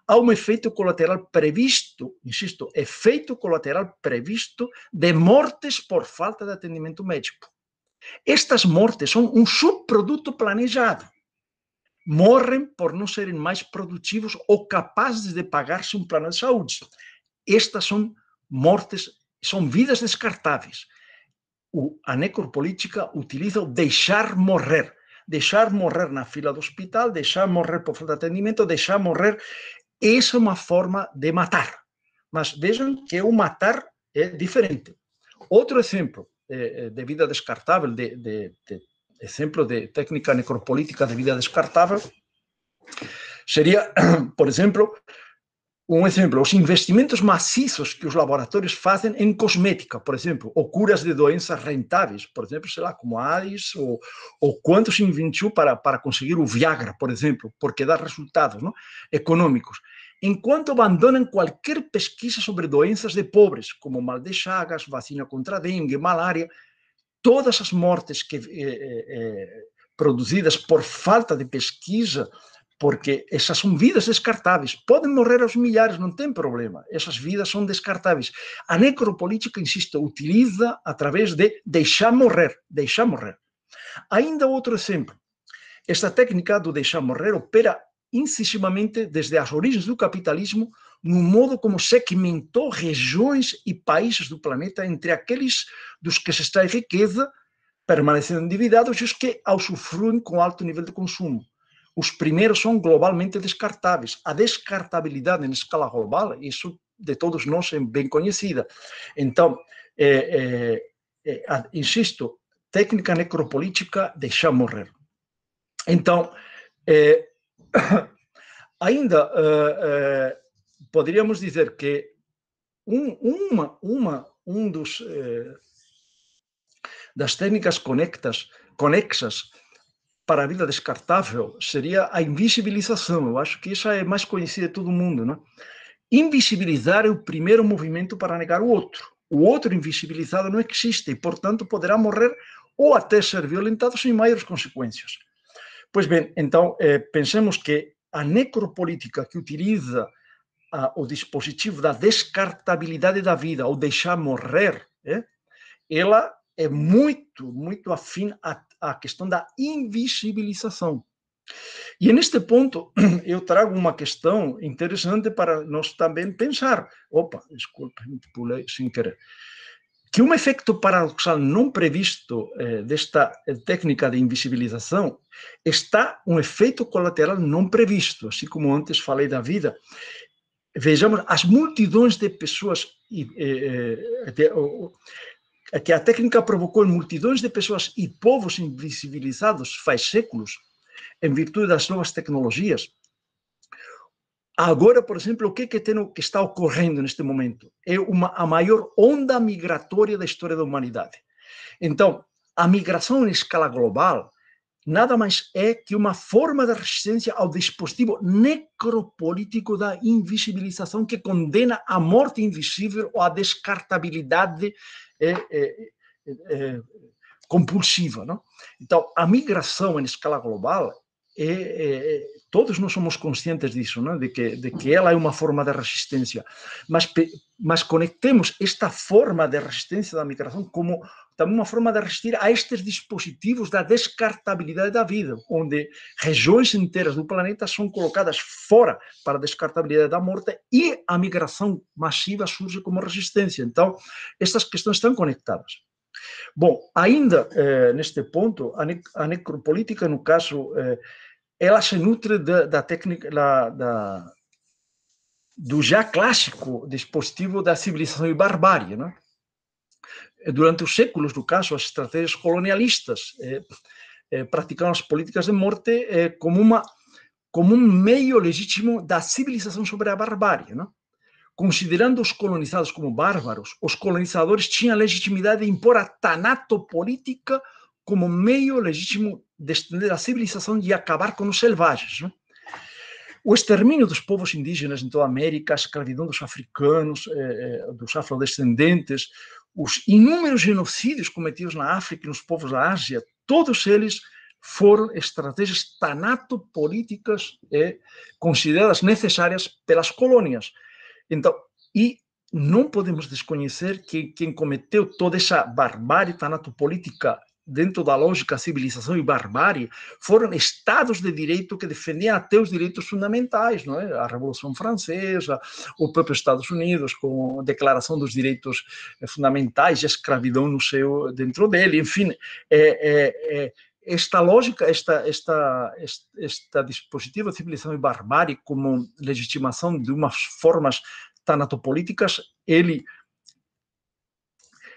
há um efeito colateral previsto, insisto, efeito colateral previsto de mortes por falta de atendimento médico. Estas mortes são um subproduto planejado. Morrem por não serem mais produtivos ou capazes de pagar-se um plano de saúde. Estas são mortes, são vidas descartáveis. O, a necropolítica utiliza o deixar morrer dejar morrer la fila de hospital, dejar morrer por falta de atendimiento, dejar morrer. es una forma de matar. Mas vean que o matar es diferente. Otro ejemplo eh, eh, de vida descartable, de, de, de técnica necropolítica de vida descartable sería, por ejemplo, um exemplo, os investimentos maciços que os laboratórios fazem em cosmética, por exemplo, ou curas de doenças rentáveis, por exemplo, sei lá, como AIDS, ou, ou quanto se investiu para, para conseguir o Viagra, por exemplo, porque dá resultados não? econômicos. Enquanto abandonam qualquer pesquisa sobre doenças de pobres, como mal de chagas, vacina contra dengue, malária, todas as mortes que, eh, eh, eh, produzidas por falta de pesquisa porque essas são vidas descartáveis. podem morrer aos milhares, não tem problema. Essas vidas são descartáveis. A necropolítica, insisto, utiliza através de deixar morrer, deixar morrer. Ainda outro exemplo. Esta técnica do deixar morrer opera incisivamente desde as origens do capitalismo no modo como segmentou regiões e países do planeta entre aqueles dos que se extrai riqueza, permanecendo endividados, e os que usufruem com alto nível de consumo. Os primeiros são globalmente descartáveis. A descartabilidade em escala global, isso de todos nós é bem conhecida. Então, é, é, é, insisto, técnica necropolítica deixa morrer. Então, é, ainda eh, eh, poderíamos dizer que um, uma, uma, um dos eh, das técnicas conectas, conexas para a vida descartável seria a invisibilização. Eu acho que isso é mais conhecido de todo mundo, né? Invisibilizar é o primeiro movimento para negar o outro. O outro invisibilizado não existe e, portanto, poderá morrer ou até ser violentado sem maiores consequências. Pois bem, então, eh, pensemos que a necropolítica que utiliza o dispositivo da descartabilidade da vida, ou deixar morrer, eh, ela é muito, muito afim a, a questão da invisibilização. E neste ponto, eu trago uma questão interessante para nós também pensar. Opa, desculpe, pulei sem querer. Que um efeito paradoxal não previsto eh, desta eh, técnica de invisibilização está um efeito colateral não previsto, assim como antes falei da vida. Vejamos, as multidões de pessoas, eh, eh, de, é que a técnica provocou em multidões de pessoas e povos invisibilizados faz séculos, em virtude das novas tecnologias. Agora, por exemplo, o que, é que, tem, que está ocorrendo neste momento? É uma, a maior onda migratória da história da humanidade. Então, a migração em escala global nada mais é que uma forma de resistência ao dispositivo necropolítico da invisibilização que condena a morte invisível ou a descartabilidade é, é, é, é compulsiva. Não? Então, a migração em escala global, é, é, é, todos nós somos conscientes disso, não? De, que, de que ela é uma forma de resistência. Mas, mas conectemos esta forma de resistência da migração como também uma forma de resistir a estes dispositivos da descartabilidade da vida, onde regiões inteiras do planeta são colocadas fora para a descartabilidade da morte e a migração massiva surge como resistência. Então, estas questões estão conectadas. Bom, ainda eh, neste ponto, a, a, necropolítica, no caso, eh, ela se nutre da, da técnica, da, da, do já clássico dispositivo da civilização e barbárie, né? durante os séculos, no caso, as estratégias colonialistas eh, eh, praticaram as políticas de morte eh, como, uma, como um meio legítimo da civilização sobre a barbárie. Não? Considerando os colonizados como bárbaros, os colonizadores tinham a legitimidade de impor a tanato política como meio legítimo de estender a civilização e acabar com os selvagens. O extermínio dos povos indígenas em toda a América, a escravidão dos africanos, eh, dos afrodescendentes, os inúmeros genocídios cometidos na África e nos povos da Ásia, todos eles foram estratégias tanato políticas eh, consideradas necessárias pelas colônias. Então, e não podemos desconhecer que quem cometeu toda essa barbárie política dentro da lógica civilização e barbárie, foram estados de direito que defendiam até os direitos fundamentais, não é? A Revolução Francesa, o próprio Estados Unidos com a declaração dos direitos eh, fundamentais, a escravidão no seu dentro dele, enfim, é, é, é esta lógica, esta, esta, esta, esta dispositiva de civilização e barbárie como legitimação de umas formas tanatopolíticas, ele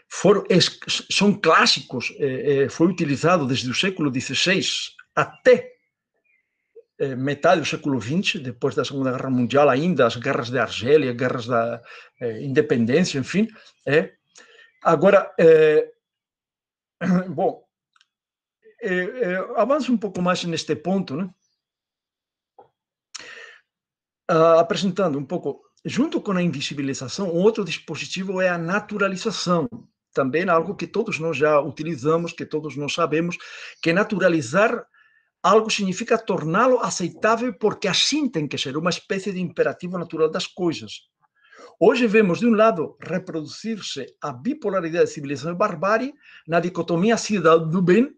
foram, são clássicos, eh, eh, foi utilizado desde o século XVI até eh, metade do século XX, depois da Segunda Guerra Mundial ainda, as guerras da Argélia, guerras da independência, enfim. É. Agora, é, bom, é, avança um pouco mais neste ponto, né? Ah, apresentando um pouco, junto com a invisibilização, outro dispositivo é a naturalização também é algo que todos nós já utilizamos, que todos nós sabemos, que naturalizar algo significa torná-lo aceitável porque assim tem que ser, uma espécie de imperativo natural das coisas. Hoje vemos, de um lado, reproduzir-se a bipolaridade civilização e barbárie na dicotomia cidade do bem,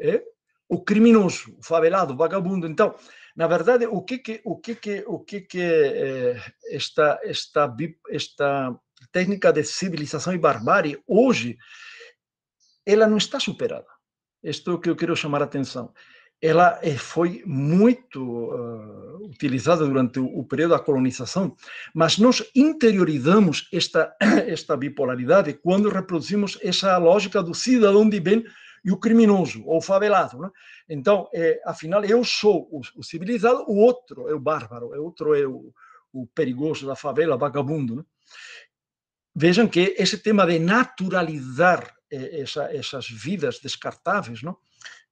é? o criminoso, o favelado, o vagabundo. Então, na verdade, o que que o que que o que que eh, esta esta esta técnica de civilização e barbárie, hoje, ela não está superada. Isto é o que eu quero chamar a atenção. Ela eh, foi muito uh, utilizada durante o período da colonização, mas nós interiorizamos esta, esta bipolaridade quando reproduzimos essa lógica do cidadão de bem e o criminoso, ou favelado. Né? Então, é, afinal, eu sou o, o, civilizado, o outro é o bárbaro, o é outro é o, o perigoso da favela, vagabundo. Né? vejam que esse tema de naturalizar eh, vidas descartáveis ¿no?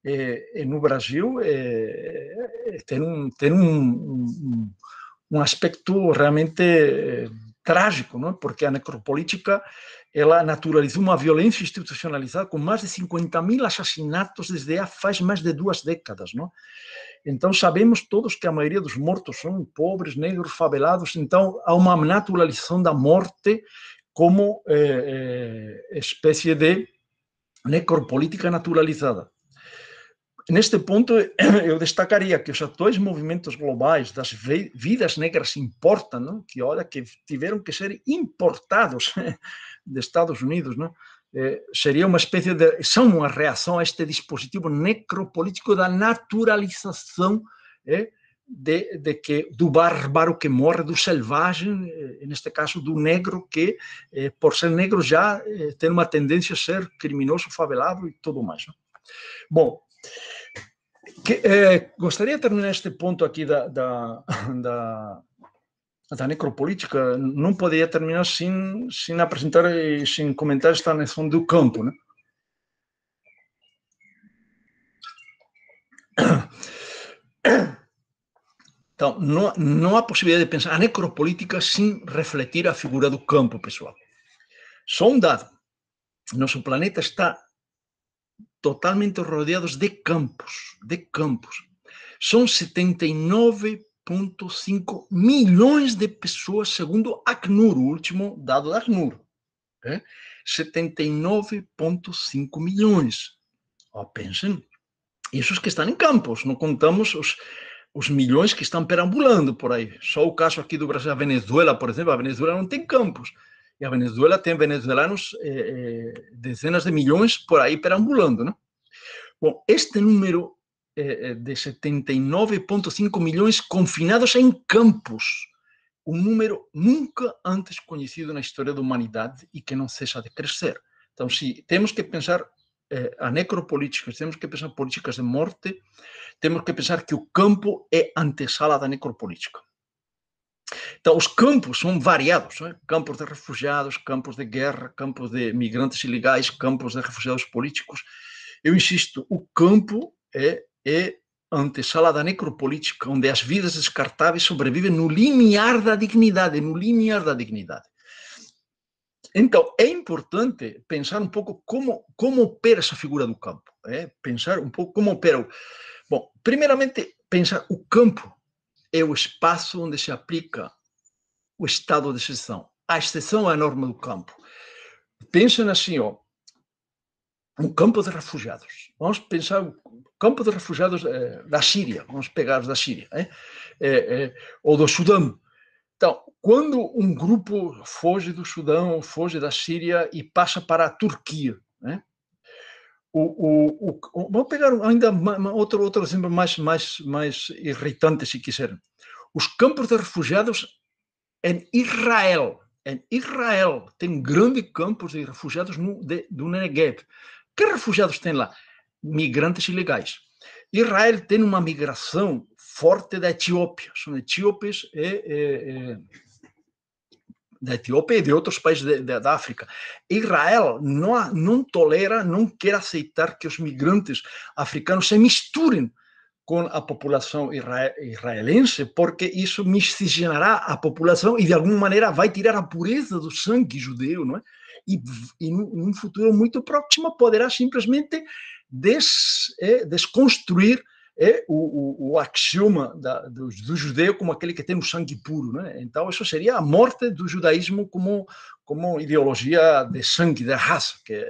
Eh, no Brasil eh, tem, um, tem um, um aspecto realmente eh, trágico, não? porque a necropolítica ela naturalizou uma violência institucionalizada com mais de 50 mil assassinatos desde há faz mais de duas décadas. Não? Então sabemos todos que a maioria dos mortos são pobres, negros, favelados. Então há uma naturalização da morte como eh, eh de necropolítica naturalizada. Neste ponto, eu destacaria que os atuais movimentos globais das vidas negras importam, não? que olha, que tiveram que ser importados dos Estados Unidos, não? Eh, seria uma espécie de. são uma reação a este dispositivo necropolítico da naturalização eh, de, de, que do bárbaro que morre, do selvagem, eh, neste caso do negro que, eh, por ser negro, já eh, tem uma tendência a ser criminoso, favelado e tudo mais. Bom, que, eh, gostaria de terminar este ponto aqui da, da, da, da necropolítica. Não poderia terminar sem, sem apresentar e sem comentar esta noção do campo, né? Então, não, não há possibilidade de pensar a necropolítica sem refletir a figura do campo, pessoal. Só um dado. Nosso planeta está totalmente rodeados de campos, de campos. São 79,5 milhões de pessoas, segundo a Acnur, o último dado da Acnur. 79,5 milhões. Oh, pensem, isso os que estão em campos, não contamos os os milhões que estão perambulando por aí. Só o caso aqui do Brasil, a Venezuela, por exemplo, a Venezuela não tem campos. E a Venezuela tem venezuelanos, eh, eh, dezenas de milhões por aí perambulando, né? Bom, este número eh, de 79,5 milhões confinados em campos, um número nunca antes conhecido na história da humanidade e que não cessa de crescer. Então, se temos que pensar eh, a necropolítica, temos que pensar políticas de morte, temos que pensar que o campo é antessala da necropolítica. Então, os campos são variados: né? campos de refugiados, campos de guerra, campos de migrantes ilegais, campos de refugiados políticos. Eu insisto, o campo é, é antessala da necropolítica, onde as vidas descartáveis sobrevivem no limiar da dignidade, no limiar da dignidade. Então, é importante pensar um pouco como, como opera essa figura do campo. É? Pensar um pouco como opera. Bom, primeiramente, pensar o campo é o espaço onde se aplica o estado de exceção. A exceção é a norma do campo. Pensem assim, ó, um campo de refugiados. Vamos pensar o campo de refugiados eh, da Síria, vamos pegar os da Síria, eh? ou do Sudão então, quando um grupo foge do Sudão, foge da Síria e passa para a Turquia, né? O, o, o, vamos pegar ainda outro, outro exemplo mais, mais, mais irritante, se quiser. Os campos de refugiados em Israel. Em Israel tem grande campos de refugiados no, de, do Negev. Que refugiados tem lá? Migrantes ilegais. Israel tem uma migração forte da Etiópia. São etíopes e, e, e da Etiópia e de outros países da África. Israel não, não tolera, não quer aceitar que os migrantes africanos se misturem com a população israelense, porque isso miscigenará a população e, de alguma maneira, vai tirar a pureza do sangue judeu, não é? E, e num futuro muito próximo poderá simplesmente des, é, desconstruir é o, o, o axioma da, do, do, judeu como aquele que tem o sangue puro. Né? Então, isso seria a morte do judaísmo como, como ideologia de sangue, da raça. Que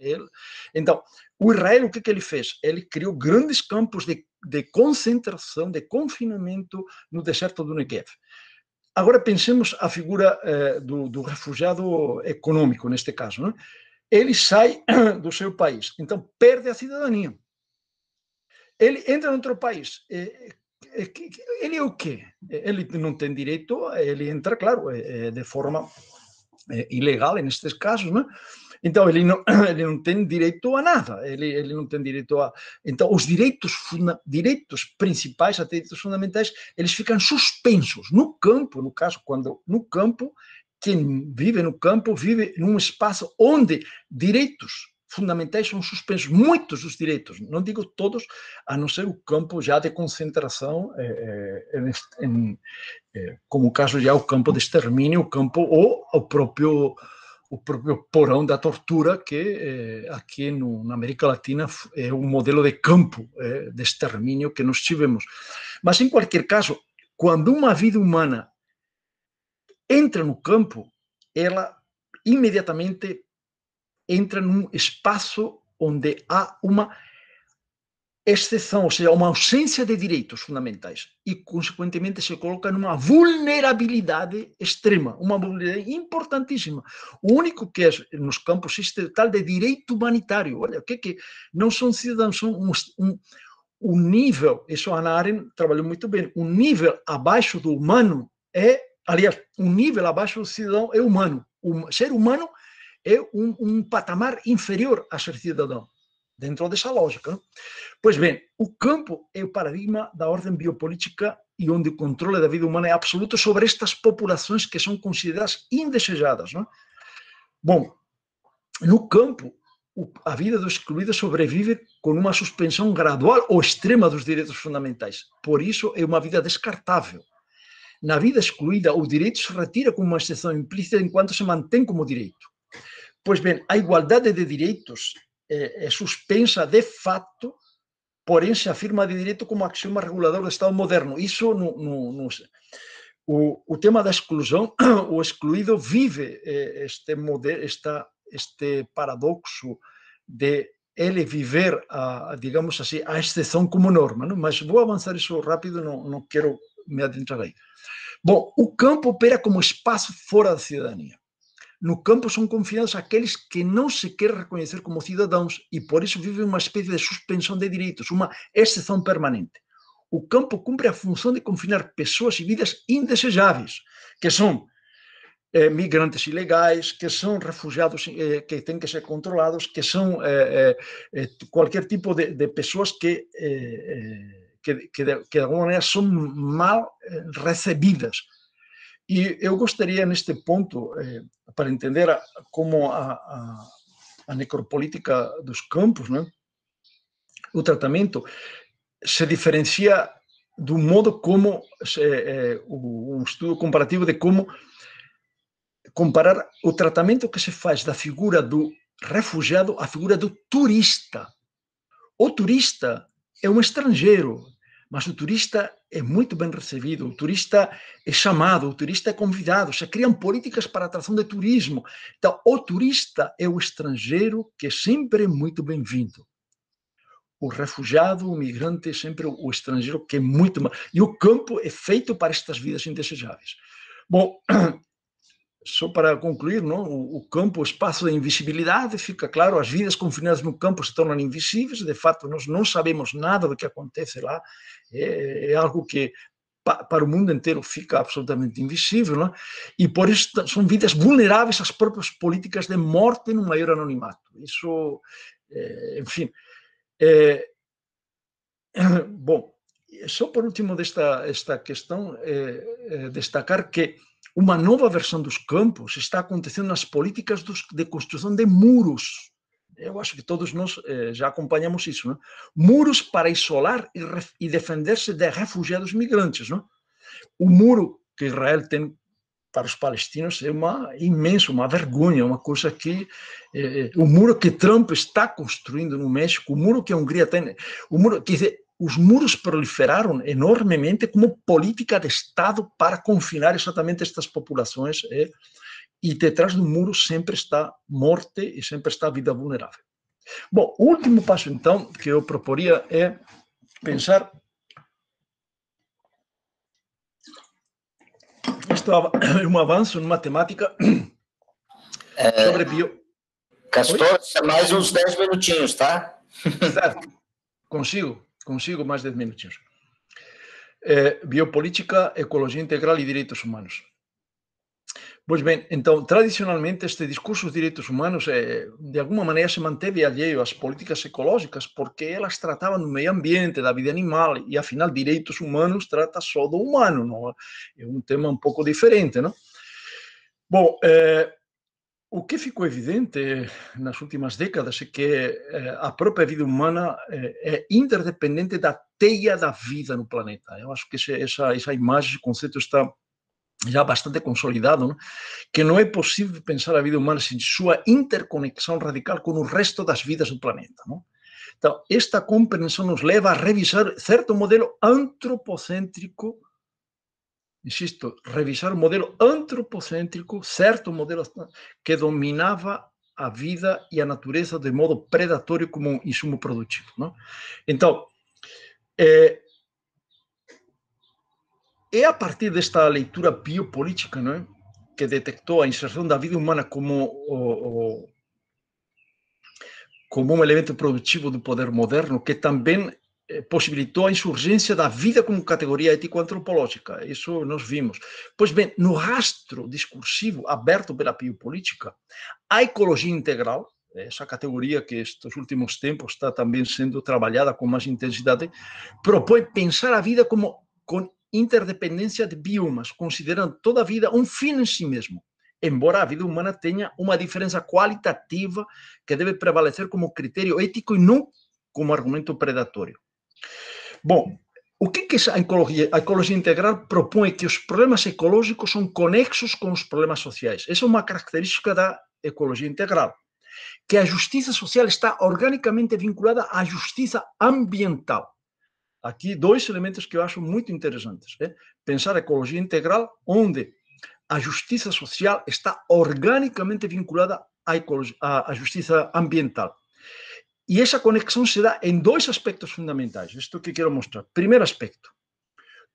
ele... Então, o Israel, o que, que ele fez? Ele criou grandes campos de, de concentração, de confinamento no deserto do Negev. Agora pensemos a figura eh, do, do, refugiado econômico, neste caso. Né? Ele sai do seu país, então perde a cidadania ele entra outro país. Eh, eh, ele é o quê? Ele não tem direito, ele entra, claro, eh, de forma ilegal, nestes casos, né? Então, ele não, ele não tem direito a nada, ele, ele não tem direito a... Então, os direitos, funda, direitos principais, até direitos fundamentais, eles ficam suspensos no campo, no caso, quando no campo, quem vive no campo vive num espaço onde direitos fundamentais são suspensos muitos dos direitos, não digo todos, a não ser o campo já de concentração, é, é, em, é, como o caso já o campo de extermínio, o campo ou o próprio o próprio porão da tortura que eh, aqui no, na América Latina é um modelo de campo eh, de extermínio que nós tivemos. Mas em qualquer caso, quando uma vida humana entra no campo, ela imediatamente entra num espaço onde há uma exceção, ou seja, uma ausência de direitos fundamentais e, consequentemente, se coloca numa vulnerabilidade extrema, uma vulnerabilidade importantíssima. O único que é, nos campos existe o tal de direito humanitário. Olha, o que é que não são cidadãos, são um, um, um nível, isso a Ana Arendt trabalhou muito bem, um nível abaixo do humano é, aliás, um nível abaixo do cidadão é humano. O ser humano é um, um patamar inferior a ser cidadão, dentro dessa lógica. Pois bem, o campo é o paradigma da ordem biopolítica e onde o controle da vida humana é absoluto sobre estas populações que são consideradas indesejadas. Não é? Bom, no campo, a vida do excluído sobrevive com uma suspensão gradual ou extrema dos direitos fundamentais. Por isso, é uma vida descartável. Na vida excluída, o direito se retira como uma exceção implícita enquanto se mantém como direito. Pois bem, a igualdade de direitos eh, é, suspensa de fato, porém se afirma de direito como axioma regulador do Estado moderno. Isso no, no, no o, o, tema da exclusão, o excluído vive eh, este, esta, este paradoxo de ele viver, a, digamos assim, a exceção como norma. Mas vou avançar isso rápido, não quero me adentrar aí. Bom, o campo opera como espaço fora da cidadania. No campo são confinados aqueles que não se quer reconhecer como cidadãos e por isso vivem uma espécie de suspensão de direitos, uma exceção permanente. O campo cumpre a função de confinar pessoas e vidas indesejáveis, que são eh, migrantes ilegais, que são refugiados eh, que têm que ser controlados, que são qualquer eh, tipo de, de pessoas que que, de, que de alguma maneira são mal recebidas e eu gostaria, neste ponto, eh, para entender a, como a, a, a, necropolítica dos campos, né, o tratamento, se diferencia do modo como se, eh, estudo comparativo de como comparar o tratamento que se faz da figura do refugiado à figura do turista. O turista é um estrangeiro, mas o turista é muito bem recebido, o turista é chamado, o turista é convidado, já criam políticas para atração de turismo. Então, o turista é o estrangeiro que é sempre muito bem-vindo. O refugiado, o migrante, é sempre o estrangeiro que é muito. E o campo é feito para estas vidas indesejáveis. Bom, só para concluir, não? O, campo, o espaço da invisibilidade, fica claro, as vidas confinadas no campo se tornam invisíveis, de fato, nós não sabemos nada do que acontece lá, é, é algo que para o mundo inteiro fica absolutamente invisível, não? É? e por isso são vidas vulneráveis às próprias políticas de morte no maior anonimato. Isso, é, enfim. É, bom, só por último desta esta questão, é, é, destacar que uma nova versão dos campos está acontecendo nas políticas dos, de construção de muros. Eu acho que todos nós eh, já acompanhamos isso. É? Muros para isolar e, e defender-se de refugiados migrantes. É? O muro que Israel tem para os palestinos é uma imensa, uma vergonha, uma coisa que eh, eh, o muro que Trump está construindo no México, o muro que a Hungria tem, o muro que os muros proliferaram enormemente como política de Estado para confinar exatamente estas populações. É, e detrás do muro sempre está morte e sempre está a vida vulnerável. Bom, o último passo, então, que eu proporia é pensar. Isto é um avanço numa temática é... sobre bio.
Castor, Oi? É mais uns 10
minutinhos, tá? Exato. Consigo? Consigo máis 10 minutinhos. Eh, biopolítica, ecologia integral e direitos humanos. Pois ben, então, tradicionalmente este discurso dos direitos humanos eh, de alguma maneira se manteve alheio ás políticas ecológicas porque elas trataban do meio ambiente, da vida animal e afinal direitos humanos trata só do humano, não? é um tema um pouco diferente, não? Bom, eh, o que ficou evidente eh, nas últimas décadas é que eh, a própria vida humana eh, é interdependente da teia da vida no planeta. Eu acho que essa, essa imagem, esse conceito está já bastante consolidado, que não é possível pensar a vida humana sem sua interconexão radical com o resto das vidas do planeta. Então, esta compreensão nos leva a revisar certo modelo antropocêntrico insisto, revisar o modelo antropocêntrico, certo modelo que dominava a vida e a natureza de modo predatório como um insumo produtivo. Não? Então, é, eh, é a partir desta leitura biopolítica não é? que detectou a inserção da vida humana como, o, o, como um elemento produtivo do poder moderno, que também eh, possibilitou a insurgência da vida como categoria ético-antropológica. Isso nós vimos. Pois bem, no rastro discursivo aberto pela biopolítica, a ecologia integral, essa categoria que estes últimos tempos está também sendo trabalhada com mais intensidade, propõe pensar a vida como com interdependência de biomas, considerando toda a vida um fim em si mesmo, embora a vida humana tenha uma diferença qualitativa que deve prevalecer como critério ético e não como argumento predatório. Bom, o que, que a ecologia? A ecologia integral propõe que os problemas ecológicos são conexos com os problemas sociais. Essa é uma característica da ecologia integral. Que a justiça social está organicamente vinculada à justiça ambiental. Aqui, dois elementos que eu acho muito interessantes. Né? Pensar a ecologia integral, onde a justiça social está organicamente vinculada à, à, à justiça ambiental. E essa conexão se dá em dois aspectos fundamentais. Isto que quero mostrar. Primeiro aspecto: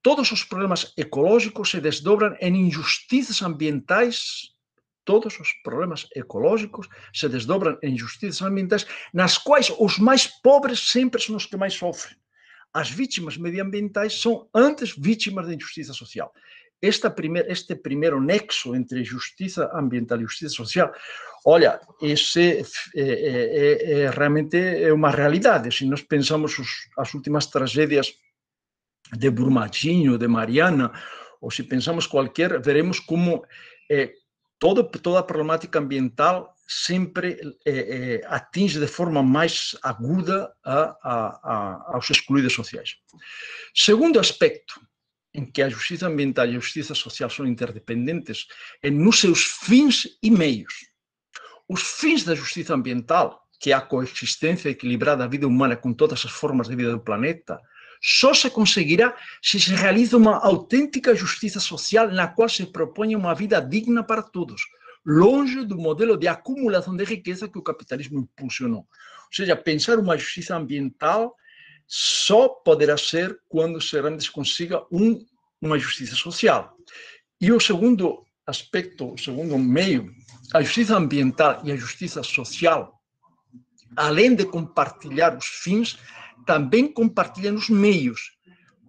todos os problemas ecológicos se desdobram em injustiças ambientais. Todos os problemas ecológicos se desdobram em injustiças ambientais, nas quais os mais pobres sempre são os que mais sofrem. As vítimas medioambientais são antes vítimas da injustiça social esta primeira, este primeiro nexo entre justiça ambiental e justiça social, olha, esse é, é, é, é, realmente é uma realidade. Se nós pensamos os, as últimas tragédias de Brumadinho, de Mariana, ou se pensamos qualquer, veremos como é, todo, toda a problemática ambiental sempre é, é, atinge de forma mais aguda a, a, a, aos excluídos sociais. Segundo aspecto, em que a justiça ambiental e a justiça social são interdependentes é nos seus fins e meios. Os fins da justiça ambiental, que é a coexistência equilibrada da vida humana com todas as formas de vida do planeta, só se conseguirá se se realiza uma autêntica justiça social na qual se propõe uma vida digna para todos, longe do modelo de acumulação de riqueza que o capitalismo impulsionou. Ou seja, pensar uma justiça ambiental só poderá ser quando se consiga um, uma justiça social. E o segundo aspecto, o segundo meio, a justiça ambiental e a justiça social, além de compartilhar os fins, também compartilham os meios,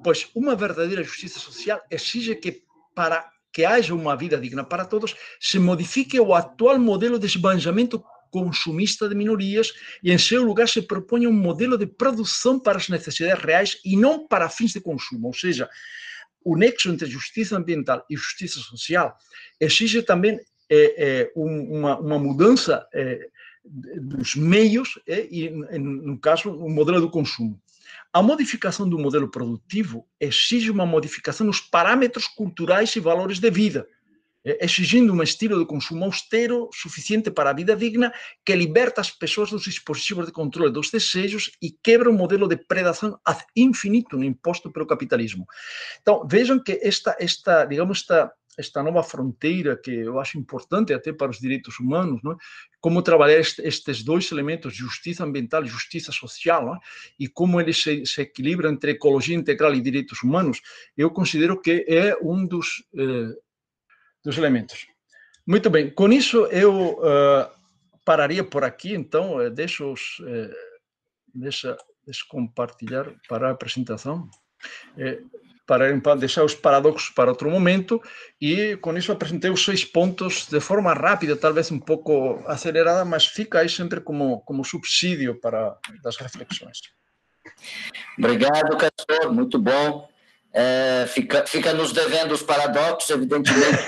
pois uma verdadeira justiça social exige que para que haja uma vida digna para todos, se modifique o atual modelo de esbanjamento consumista de minorias e, em seu lugar, se propõe um modelo de produção para as necessidades reais e não para fins de consumo. Ou seja, o nexo entre justiça ambiental e justiça social exige também é, eh, é, eh, um, uma, uma, mudança é, dos meios e, no caso, o modelo do consumo. A modificação do modelo produtivo exige uma modificação nos parâmetros culturais e valores de vida. Eh, exigindo um estilo de consumo austero suficiente para a vida digna que liberta as pessoas dos dispositivos de controle dos desejos e quebra o modelo de predação ad no imposto pelo capitalismo. Então, vejam que esta, esta digamos, esta esta nova fronteira que eu acho importante até para os direitos humanos, não é? como trabalhar este, estes dois elementos, justiça ambiental e justiça social, é? e como eles se, se equilibram entre ecologia integral e direitos humanos, eu considero que é um dos eh, dos elementos. Muito bem, com isso eu uh, pararia por aqui, então, eh, eh, deixo, os, deixa, deixa compartilhar para a apresentação, para deixar os paradoxos para outro momento, e com isso apresentei os seis pontos de forma rápida, talvez um pouco acelerada, mas fica aí sempre como, como subsídio para das reflexões.
Obrigado, Castor, muito bom. É, fica, fica nos devendo os paradoxos, evidentemente,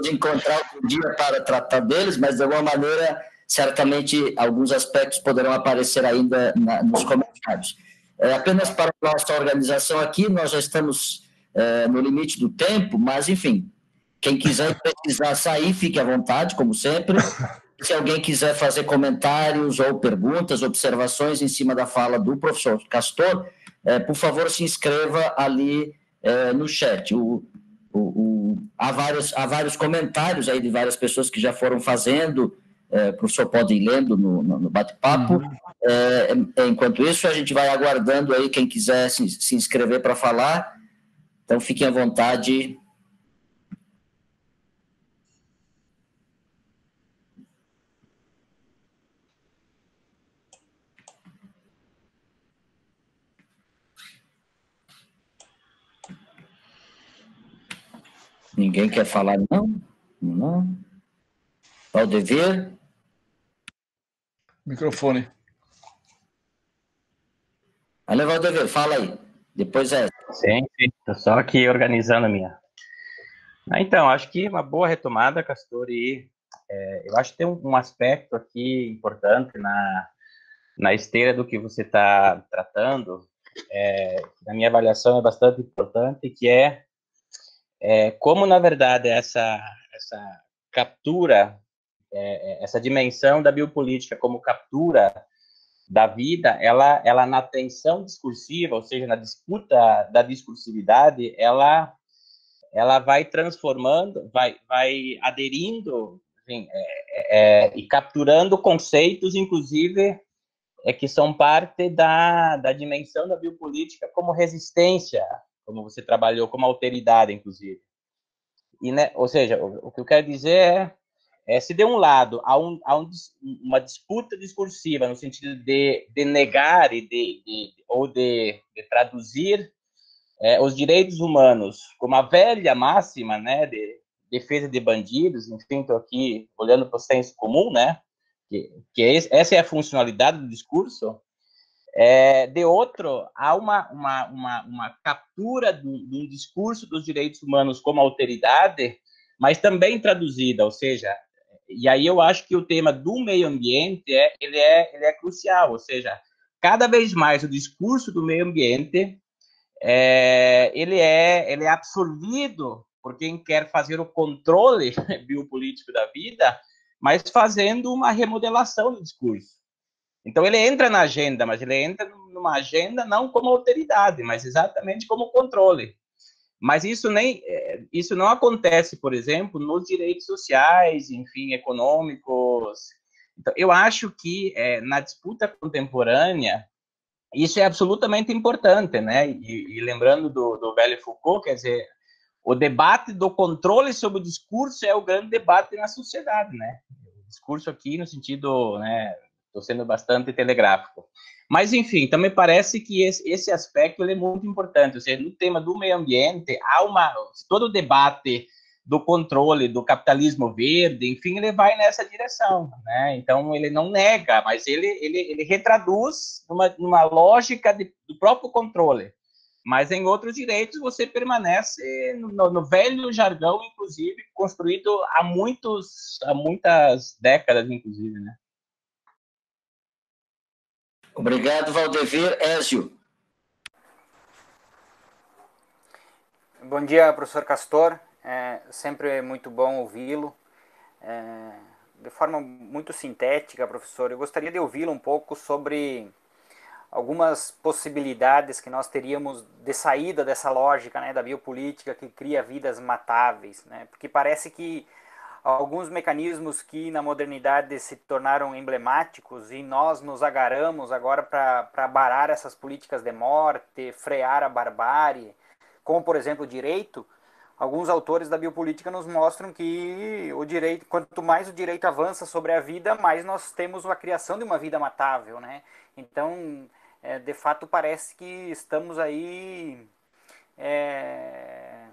de encontrar outro dia para tratar deles, mas de alguma maneira, certamente, alguns aspectos poderão aparecer ainda na, nos comentários. É, apenas para a nossa organização aqui, nós já estamos é, no limite do tempo, mas, enfim, quem quiser precisar sair, fique à vontade, como sempre se alguém quiser fazer comentários ou perguntas, observações em cima da fala do professor Castor, é, por favor, se inscreva ali é, no chat. O, o, o, há, vários, há vários comentários aí de várias pessoas que já foram fazendo, é, o professor pode ir lendo no, no bate-papo. Uhum. enquanto isso, a gente vai aguardando aí quem quiser se, se inscrever para falar. Então, fiquem à vontade Ninguém quer falar não? Não. Valdever? Microfone. Valeu, Valdever, fala aí. Depois é.
Sim, Estou só aqui organizando a minha. Ah, então, acho que uma boa retomada, Castor, e é, eu acho que tem um, um aspecto aqui importante na, na esteira do que você está tratando, é, na minha avaliação é bastante importante, que é é, como, na verdade, essa, essa captura, é, é, essa dimensão da biopolítica como captura da vida, ela, ela na tensão discursiva, ou seja, na disputa da discursividade, ela, ela vai transformando, vai, vai aderindo enfim, é, é, é e capturando conceitos, inclusive, é, que são parte da, da dimensão da biopolítica como resistência como você trabalhou, como alteridade, inclusive. E, né, ou seja, o, o que eu quero dizer é, é, se de um lado há, um, há um, uma disputa discursiva no sentido de, de negar e de, de ou de, de traduzir é, os direitos humanos como a velha máxima né, de defesa de bandidos, enfim, estou aqui olhando para o senso comum, né, que, que é essa é a funcionalidade do discurso, é, de outro, há uma, uma, uma, uma captura de um discurso dos direitos humanos como alteridade, mas também traduzida, ou seja, e aí eu acho que o tema do meio ambiente é, ele é, ele é crucial, ou seja, cada vez mais o discurso do meio ambiente é, ele, é, ele é absorvido por quem quer fazer o controle biopolítico da vida, mas fazendo uma remodelação do discurso. Então ele entra na agenda, mas ele entra numa agenda não como alteridade, mas exatamente como controle. Mas isso nem é, isso não acontece, por exemplo, nos direitos sociais, enfim, econômicos. Então, eu acho que é, na disputa contemporânea isso é absolutamente importante, né? E, e lembrando do, do velho Foucault, quer dizer, o debate do controle sobre o discurso é o grande debate na sociedade, né? O discurso aqui no sentido, né, Estou sendo bastante telegráfico. Mas, enfim, também parece que esse, esse aspecto é muito importante. Ou seja, no tema do meio ambiente, há uma, todo o debate do controle do capitalismo verde, enfim, ele vai nessa direção, né? Então ele não nega, mas ele ele, ele retraduz numa, numa lógica de, do próprio controle. Mas em outros direitos você permanece no, no, velho jargão, inclusive construído há muitos há muitas décadas, inclusive, né?
Obrigado, Valdevir
Ézio. Bom dia, professor Castor. É sempre muito bom ouvi-lo. É, de forma muito sintética, professor, eu gostaria de ouvi-lo um pouco sobre algumas possibilidades que nós teríamos de saída dessa lógica né, da biopolítica que cria vidas matáveis, né? porque parece que alguns mecanismos que na modernidade se tornaram emblemáticos e nós nos agarramos agora para barar essas políticas de morte, frear a barbárie, como por exemplo o direito, alguns autores da biopolítica nos mostram que o direito, quanto mais o direito avança sobre a vida, mais nós temos a criação de uma vida matável, né? Então, é, de fato, parece que estamos aí é,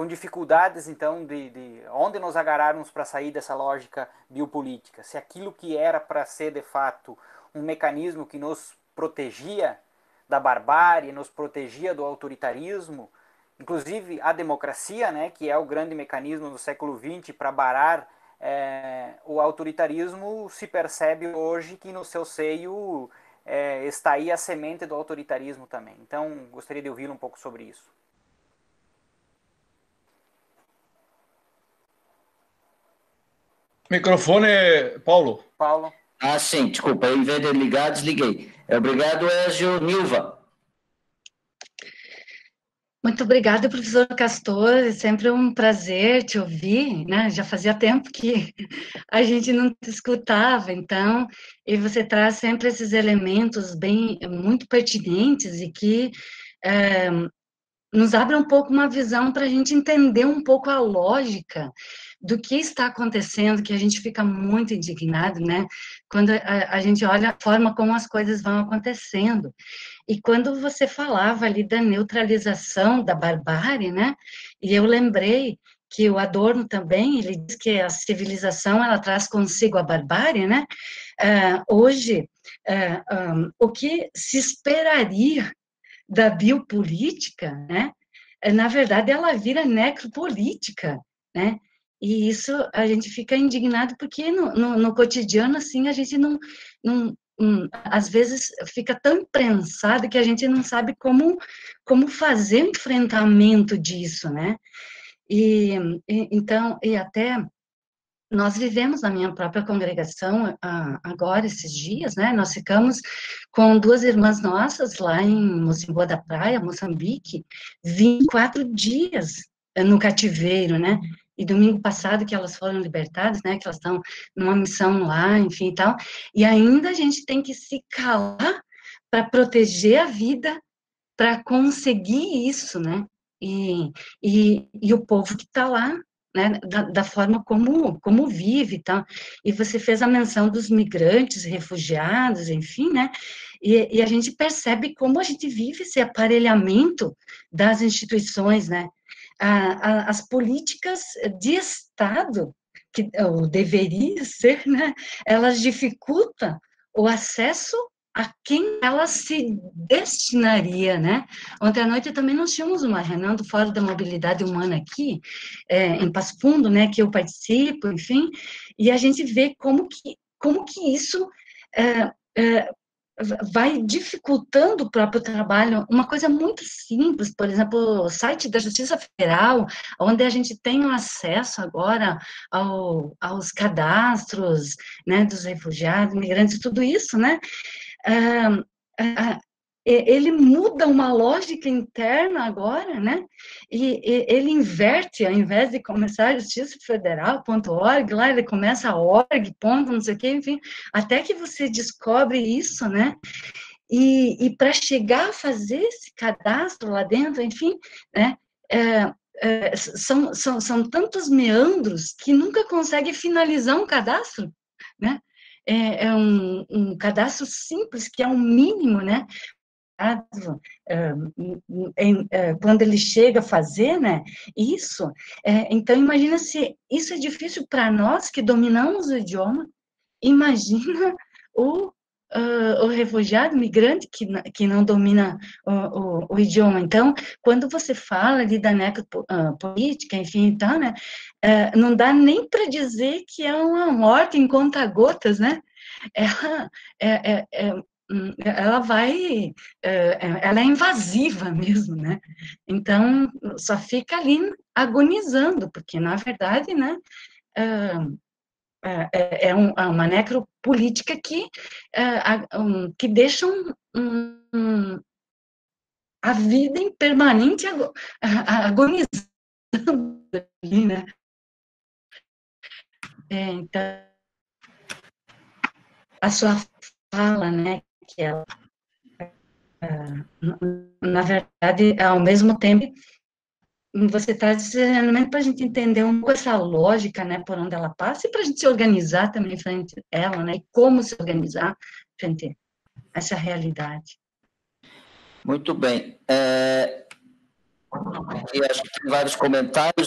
com dificuldades, então, de, de onde nos agarrarmos para sair dessa lógica biopolítica. Se aquilo que era para ser, de fato, um mecanismo que nos protegia da barbárie, nos protegia do autoritarismo, inclusive a democracia, né, que é o grande mecanismo do século XX para barar é, o autoritarismo, se percebe hoje que no seu seio é, está aí a semente do autoritarismo também. Então, gostaria de ouvir um pouco sobre isso.
Microfone, Paulo. Paulo. Ah, sim, desculpa, em vez de ligar, desliguei. Obrigado, Ezio Nilva.
Muito obrigada, professor Castor. É sempre um prazer te ouvir, né? Já fazia tempo que a gente não te escutava, então, e você traz sempre esses elementos bem muito pertinentes e que é, nos abre um pouco uma visão para a gente entender um pouco a lógica do que está acontecendo, que a gente fica muito indignado, né? Quando a, a gente olha a forma como as coisas vão acontecendo. E quando você falava ali da neutralização da barbárie, né? E eu lembrei que o Adorno também, ele diz que a civilização, ela traz consigo a barbárie, né? Uh, hoje, uh, é, um, o que se esperaria da biopolítica, né? É, na verdade, ela vira necropolítica, né? E isso a gente fica indignado porque no, no, no cotidiano, assim, a gente não, não um, às vezes fica tão imprensado que a gente não sabe como, como fazer enfrentamento disso, né? E, e então, e até nós vivemos na minha própria congregação agora, esses dias, né? Nós ficamos com duas irmãs nossas lá em Mocimboa da Praia, Moçambique, 24 dias no cativeiro, né? e domingo passado que elas foram libertadas, né, que elas estão numa missão lá, enfim e tal, e ainda a gente tem que se calar para proteger a vida, para conseguir isso, né, e, e, e o povo que está lá, né, da, da, forma como, como vive e tal, e você fez a menção dos migrantes, refugiados, enfim, né, e, e a gente percebe como a gente vive esse aparelhamento das instituições, né, a, a, as políticas de Estado, que ou deveria ser, né, elas dificultam o acesso a quem ela se destinaria, né? Ontem à noite também nós tínhamos uma reunião do Fórum da Mobilidade Humana aqui, é, em Passo Fundo, né, que eu participo, enfim, e a gente vê como que, como que isso é, é, vai dificultando o próprio trabalho. Uma coisa muito simples, por exemplo, o site da Justiça Federal, onde a gente tem acesso agora ao, aos cadastros né, dos refugiados, imigrantes, tudo isso, né? Uh, é, ele muda uma lógica interna agora, né? E, e ele inverte, ao invés de começar Justiça federal.org, lá ele começa org, ponto, não sei o quê, enfim, até que você descobre isso, né? E, e para chegar a fazer esse cadastro lá dentro, enfim, né? É, é, são, são, são tantos meandros que nunca consegue finalizar um cadastro, né? é, é um, um, cadastro simples, que é o um mínimo, né? Ah, ah, quando ele chega a fazer né, isso, é, então imagina se isso é difícil para nós que dominamos o idioma, imagina o ah, o refugiado, migrante que, que não domina o, o, o, idioma. Então, quando você fala ali da necropolítica, enfim, então, né, não dá nem para dizer que é uma morte em conta-gotas, né? Ela é, é, é é, ela vai, é, é, ela é invasiva mesmo, né? Então, só fica ali agonizando, porque, na verdade, né, é, uma necropolítica que, que deixa um, um, a vida em permanente agonizando ali, né? então, a sua fala, né, que ela, é, ah, na verdade, ao mesmo tempo, você traz esse elemento para a gente entender um pouco essa lógica, né, por onde ela passa, e para a gente se organizar também frente a ela, né, e como se organizar frente a essa realidade.
Muito bem. É... Eu acho que tem vários comentários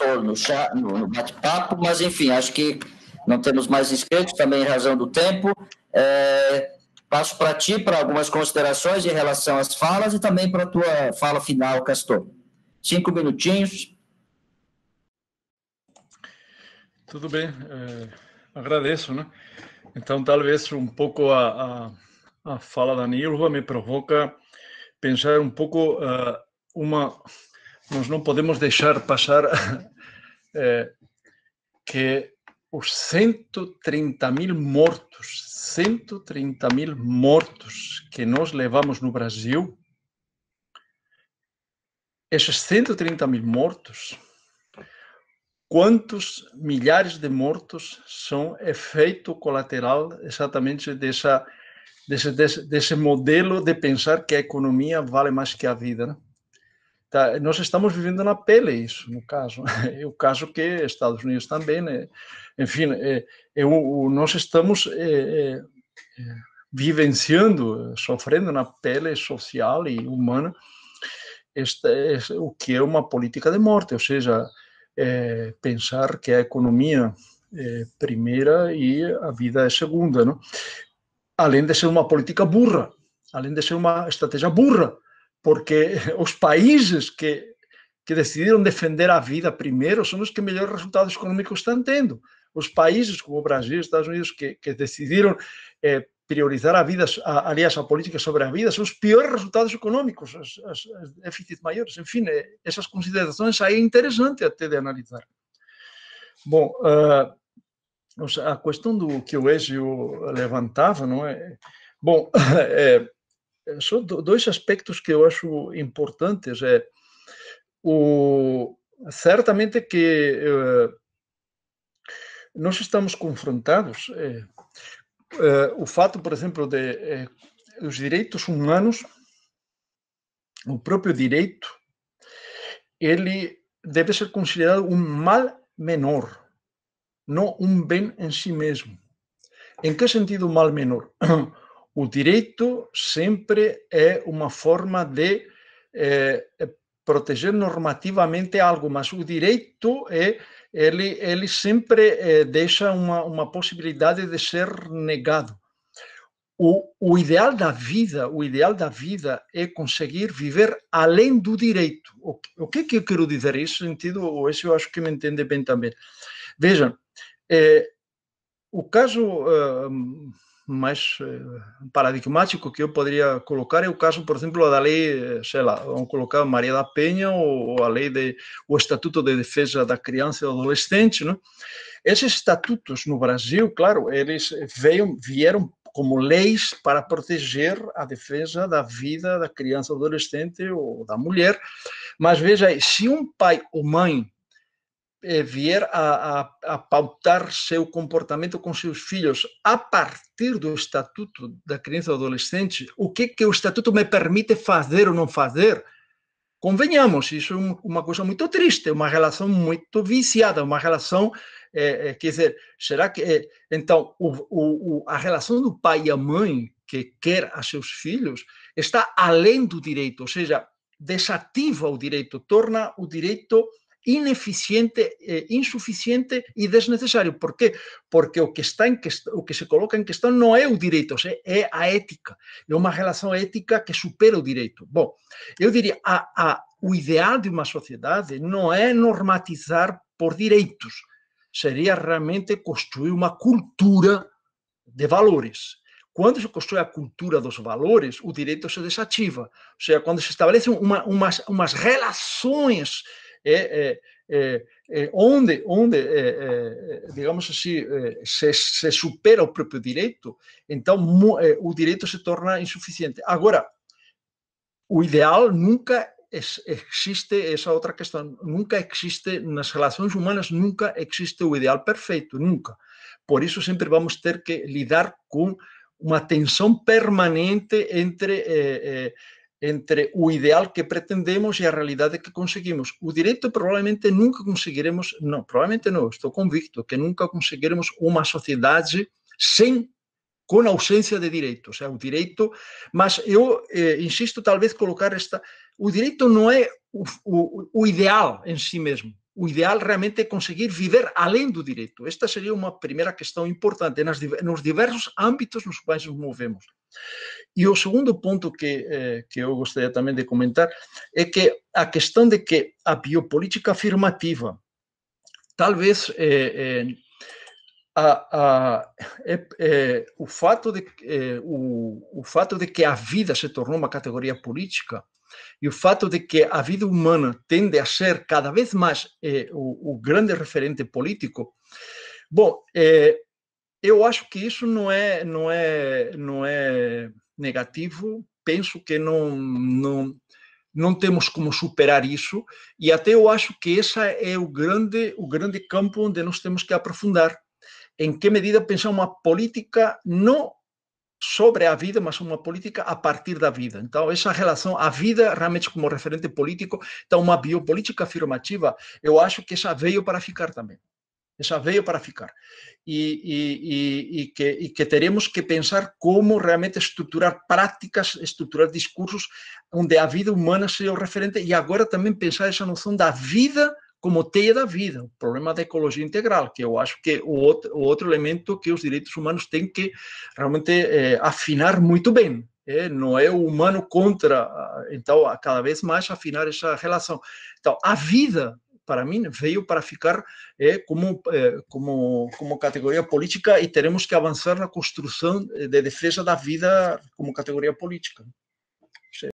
é no, chat, no bate-papo, mas enfim, acho que não temos mais inscritos também em razão do tempo. É... Passo para ti para algumas considerações em relação às falas e também para a tua fala final, Castor. Cinco minutinhos.
Tudo bem, eh, agradeço, né? Então, talvez um pouco a, a, a fala da Nilva me provoca pensar um pouco uh, uma... Nós não podemos deixar passar eh, que os 130 mil mortos, 130 mil mortos que nós levamos no Brasil, esses 130 mil mortos, quantos milhares de mortos são efeito colateral exatamente dessa, desse, desse, desse modelo de pensar que a economia vale mais que a vida? Né? Tá, nós estamos vivendo na pele isso, no caso. É o caso que Estados Unidos também, né? enfim, é, é o, nós estamos é, é, é, vivenciando, sofrendo na pele social e humana esta, o que é uma política de morte, ou seja, é, pensar que a economia é primeira e a vida é segunda, não? além de ser uma política burra, além de ser uma estratégia burra, porque os países que, que decidiram defender a vida primeiro são os que melhores resultados econômicos estão tendo. Os países como o Brasil, Estados Unidos, que, que decidiram eh, priorizar a vida, a, aliás, a política sobre a vida, são os piores resultados econômicos, os, os, os déficits maiores. Enfim, essas eh, considerações aí é interessante até de analisar. Bom, uh, a questão do que o Ezio levantava, não é? Bom, é, Eh, são dois aspectos que eu acho importantes. É, o, certamente que eh, nós estamos confrontados. Uh, o fato, por exemplo, de os direitos humanos, o próprio direito, ele deve ser considerado um mal menor, não um bem em si mesmo. Em que sentido mal menor? O direito sempre é uma forma de é, proteger normativamente algo, mas o direito é ele, ele sempre é, deixa uma, uma possibilidade de ser negado. O, o, ideal da vida, o ideal da vida é conseguir viver além do direito. O, o que, é que eu quero dizer nesse sentido? Ou esse eu acho que me entende bem também. Vejam, é, o caso uh, mais eh, paradigmático que eu poderia colocar é o caso, por exemplo, da lei, eh, sei lá, vamos colocar Maria da Penha ou, a lei de o Estatuto de Defesa da Criança e do Adolescente, né? Esses estatutos no Brasil, claro, eles veio, vieram como leis para proteger a defesa da vida da criança, adolescente ou da mulher. Mas veja aí, se um pai ou mãe é vier a, a, a, pautar seu comportamento com seus filhos a partir do estatuto da criança e do adolescente, o que, que o estatuto me permite fazer ou não fazer, convenhamos, isso é uma coisa muito triste, uma relação muito viciada, uma relação, é, é, quer dizer, será que, é, então, o, o, a relação do pai e a mãe que quer a seus filhos está além do direito, ou seja, desativa o direito, torna o direito ineficiente, eh, insuficiente e desnecessário. Por quê? Porque o que está em que, o que se coloca em questão não é o direito, é, é a ética. É uma relação ética que supera o direito. Bom, eu diria, a, a, o ideal de uma sociedade não é normatizar por direitos, seria realmente construir uma cultura de valores. Quando se constrói a cultura dos valores, o direito se desativa. Ou seja, quando se estabelecem uma, umas, umas relações donde, eh, eh, eh, onde, digamos así, se, supera o propio direito, entonces el derecho se torna insuficiente. Ahora, o ideal nunca existe essa otra cuestión, nunca existe, nas relações humanas, nunca existe o ideal perfeito, nunca. Por eso siempre vamos a ter que lidar con una tensión permanente entre entre o ideal que pretendemos e a realidade que conseguimos. O direito provavelmente nunca conseguiremos, não, provavelmente não, estou convicto que nunca conseguiremos uma sociedade sem com ausência de direitos, é o direito, mas eu eh, insisto talvez colocar esta, o direito não é o, o, o ideal em si mesmo, o ideal realmente é conseguir viver além do direito. Esta seria uma primeira questão importante nas, nos diversos âmbitos nos quais nos movemos. E o segundo ponto que, eh, que eu gostaria também de comentar é que a questão de que a biopolítica afirmativa, talvez eh, eh, a, a, é, é, o, fato de, eh, o, o fato de que a vida se tornou uma categoria política, e o fato de que a vida humana tende a ser cada vez mais eh, o, o, grande referente político, bom, eh, eu acho que isso não é, não é, não é negativo. Penso que não, não, não temos como superar isso e até eu acho que essa é o grande o grande campo onde nós temos que aprofundar em que medida pensar uma política não sobre a vida, mas uma política a partir da vida. Então, essa relação, a vida realmente como referente político, então uma biopolítica afirmativa, eu acho que essa veio para ficar também. Essa veio para ficar. E, e, e, e, que, e que teremos que pensar como realmente estruturar práticas, estruturar discursos onde a vida humana seja o referente e agora também pensar essa noção da vida como teia da vida, o problema da ecologia integral, que eu acho que é o outro, o outro elemento que os direitos humanos têm que realmente é, afinar muito bem. É, não é o humano contra, ah, então, cada vez mais afinar essa relação. Então, a vida, para mim, veio para ficar é, como, como, como categoria política e teremos
que avançar na construção de defesa da vida como categoria política.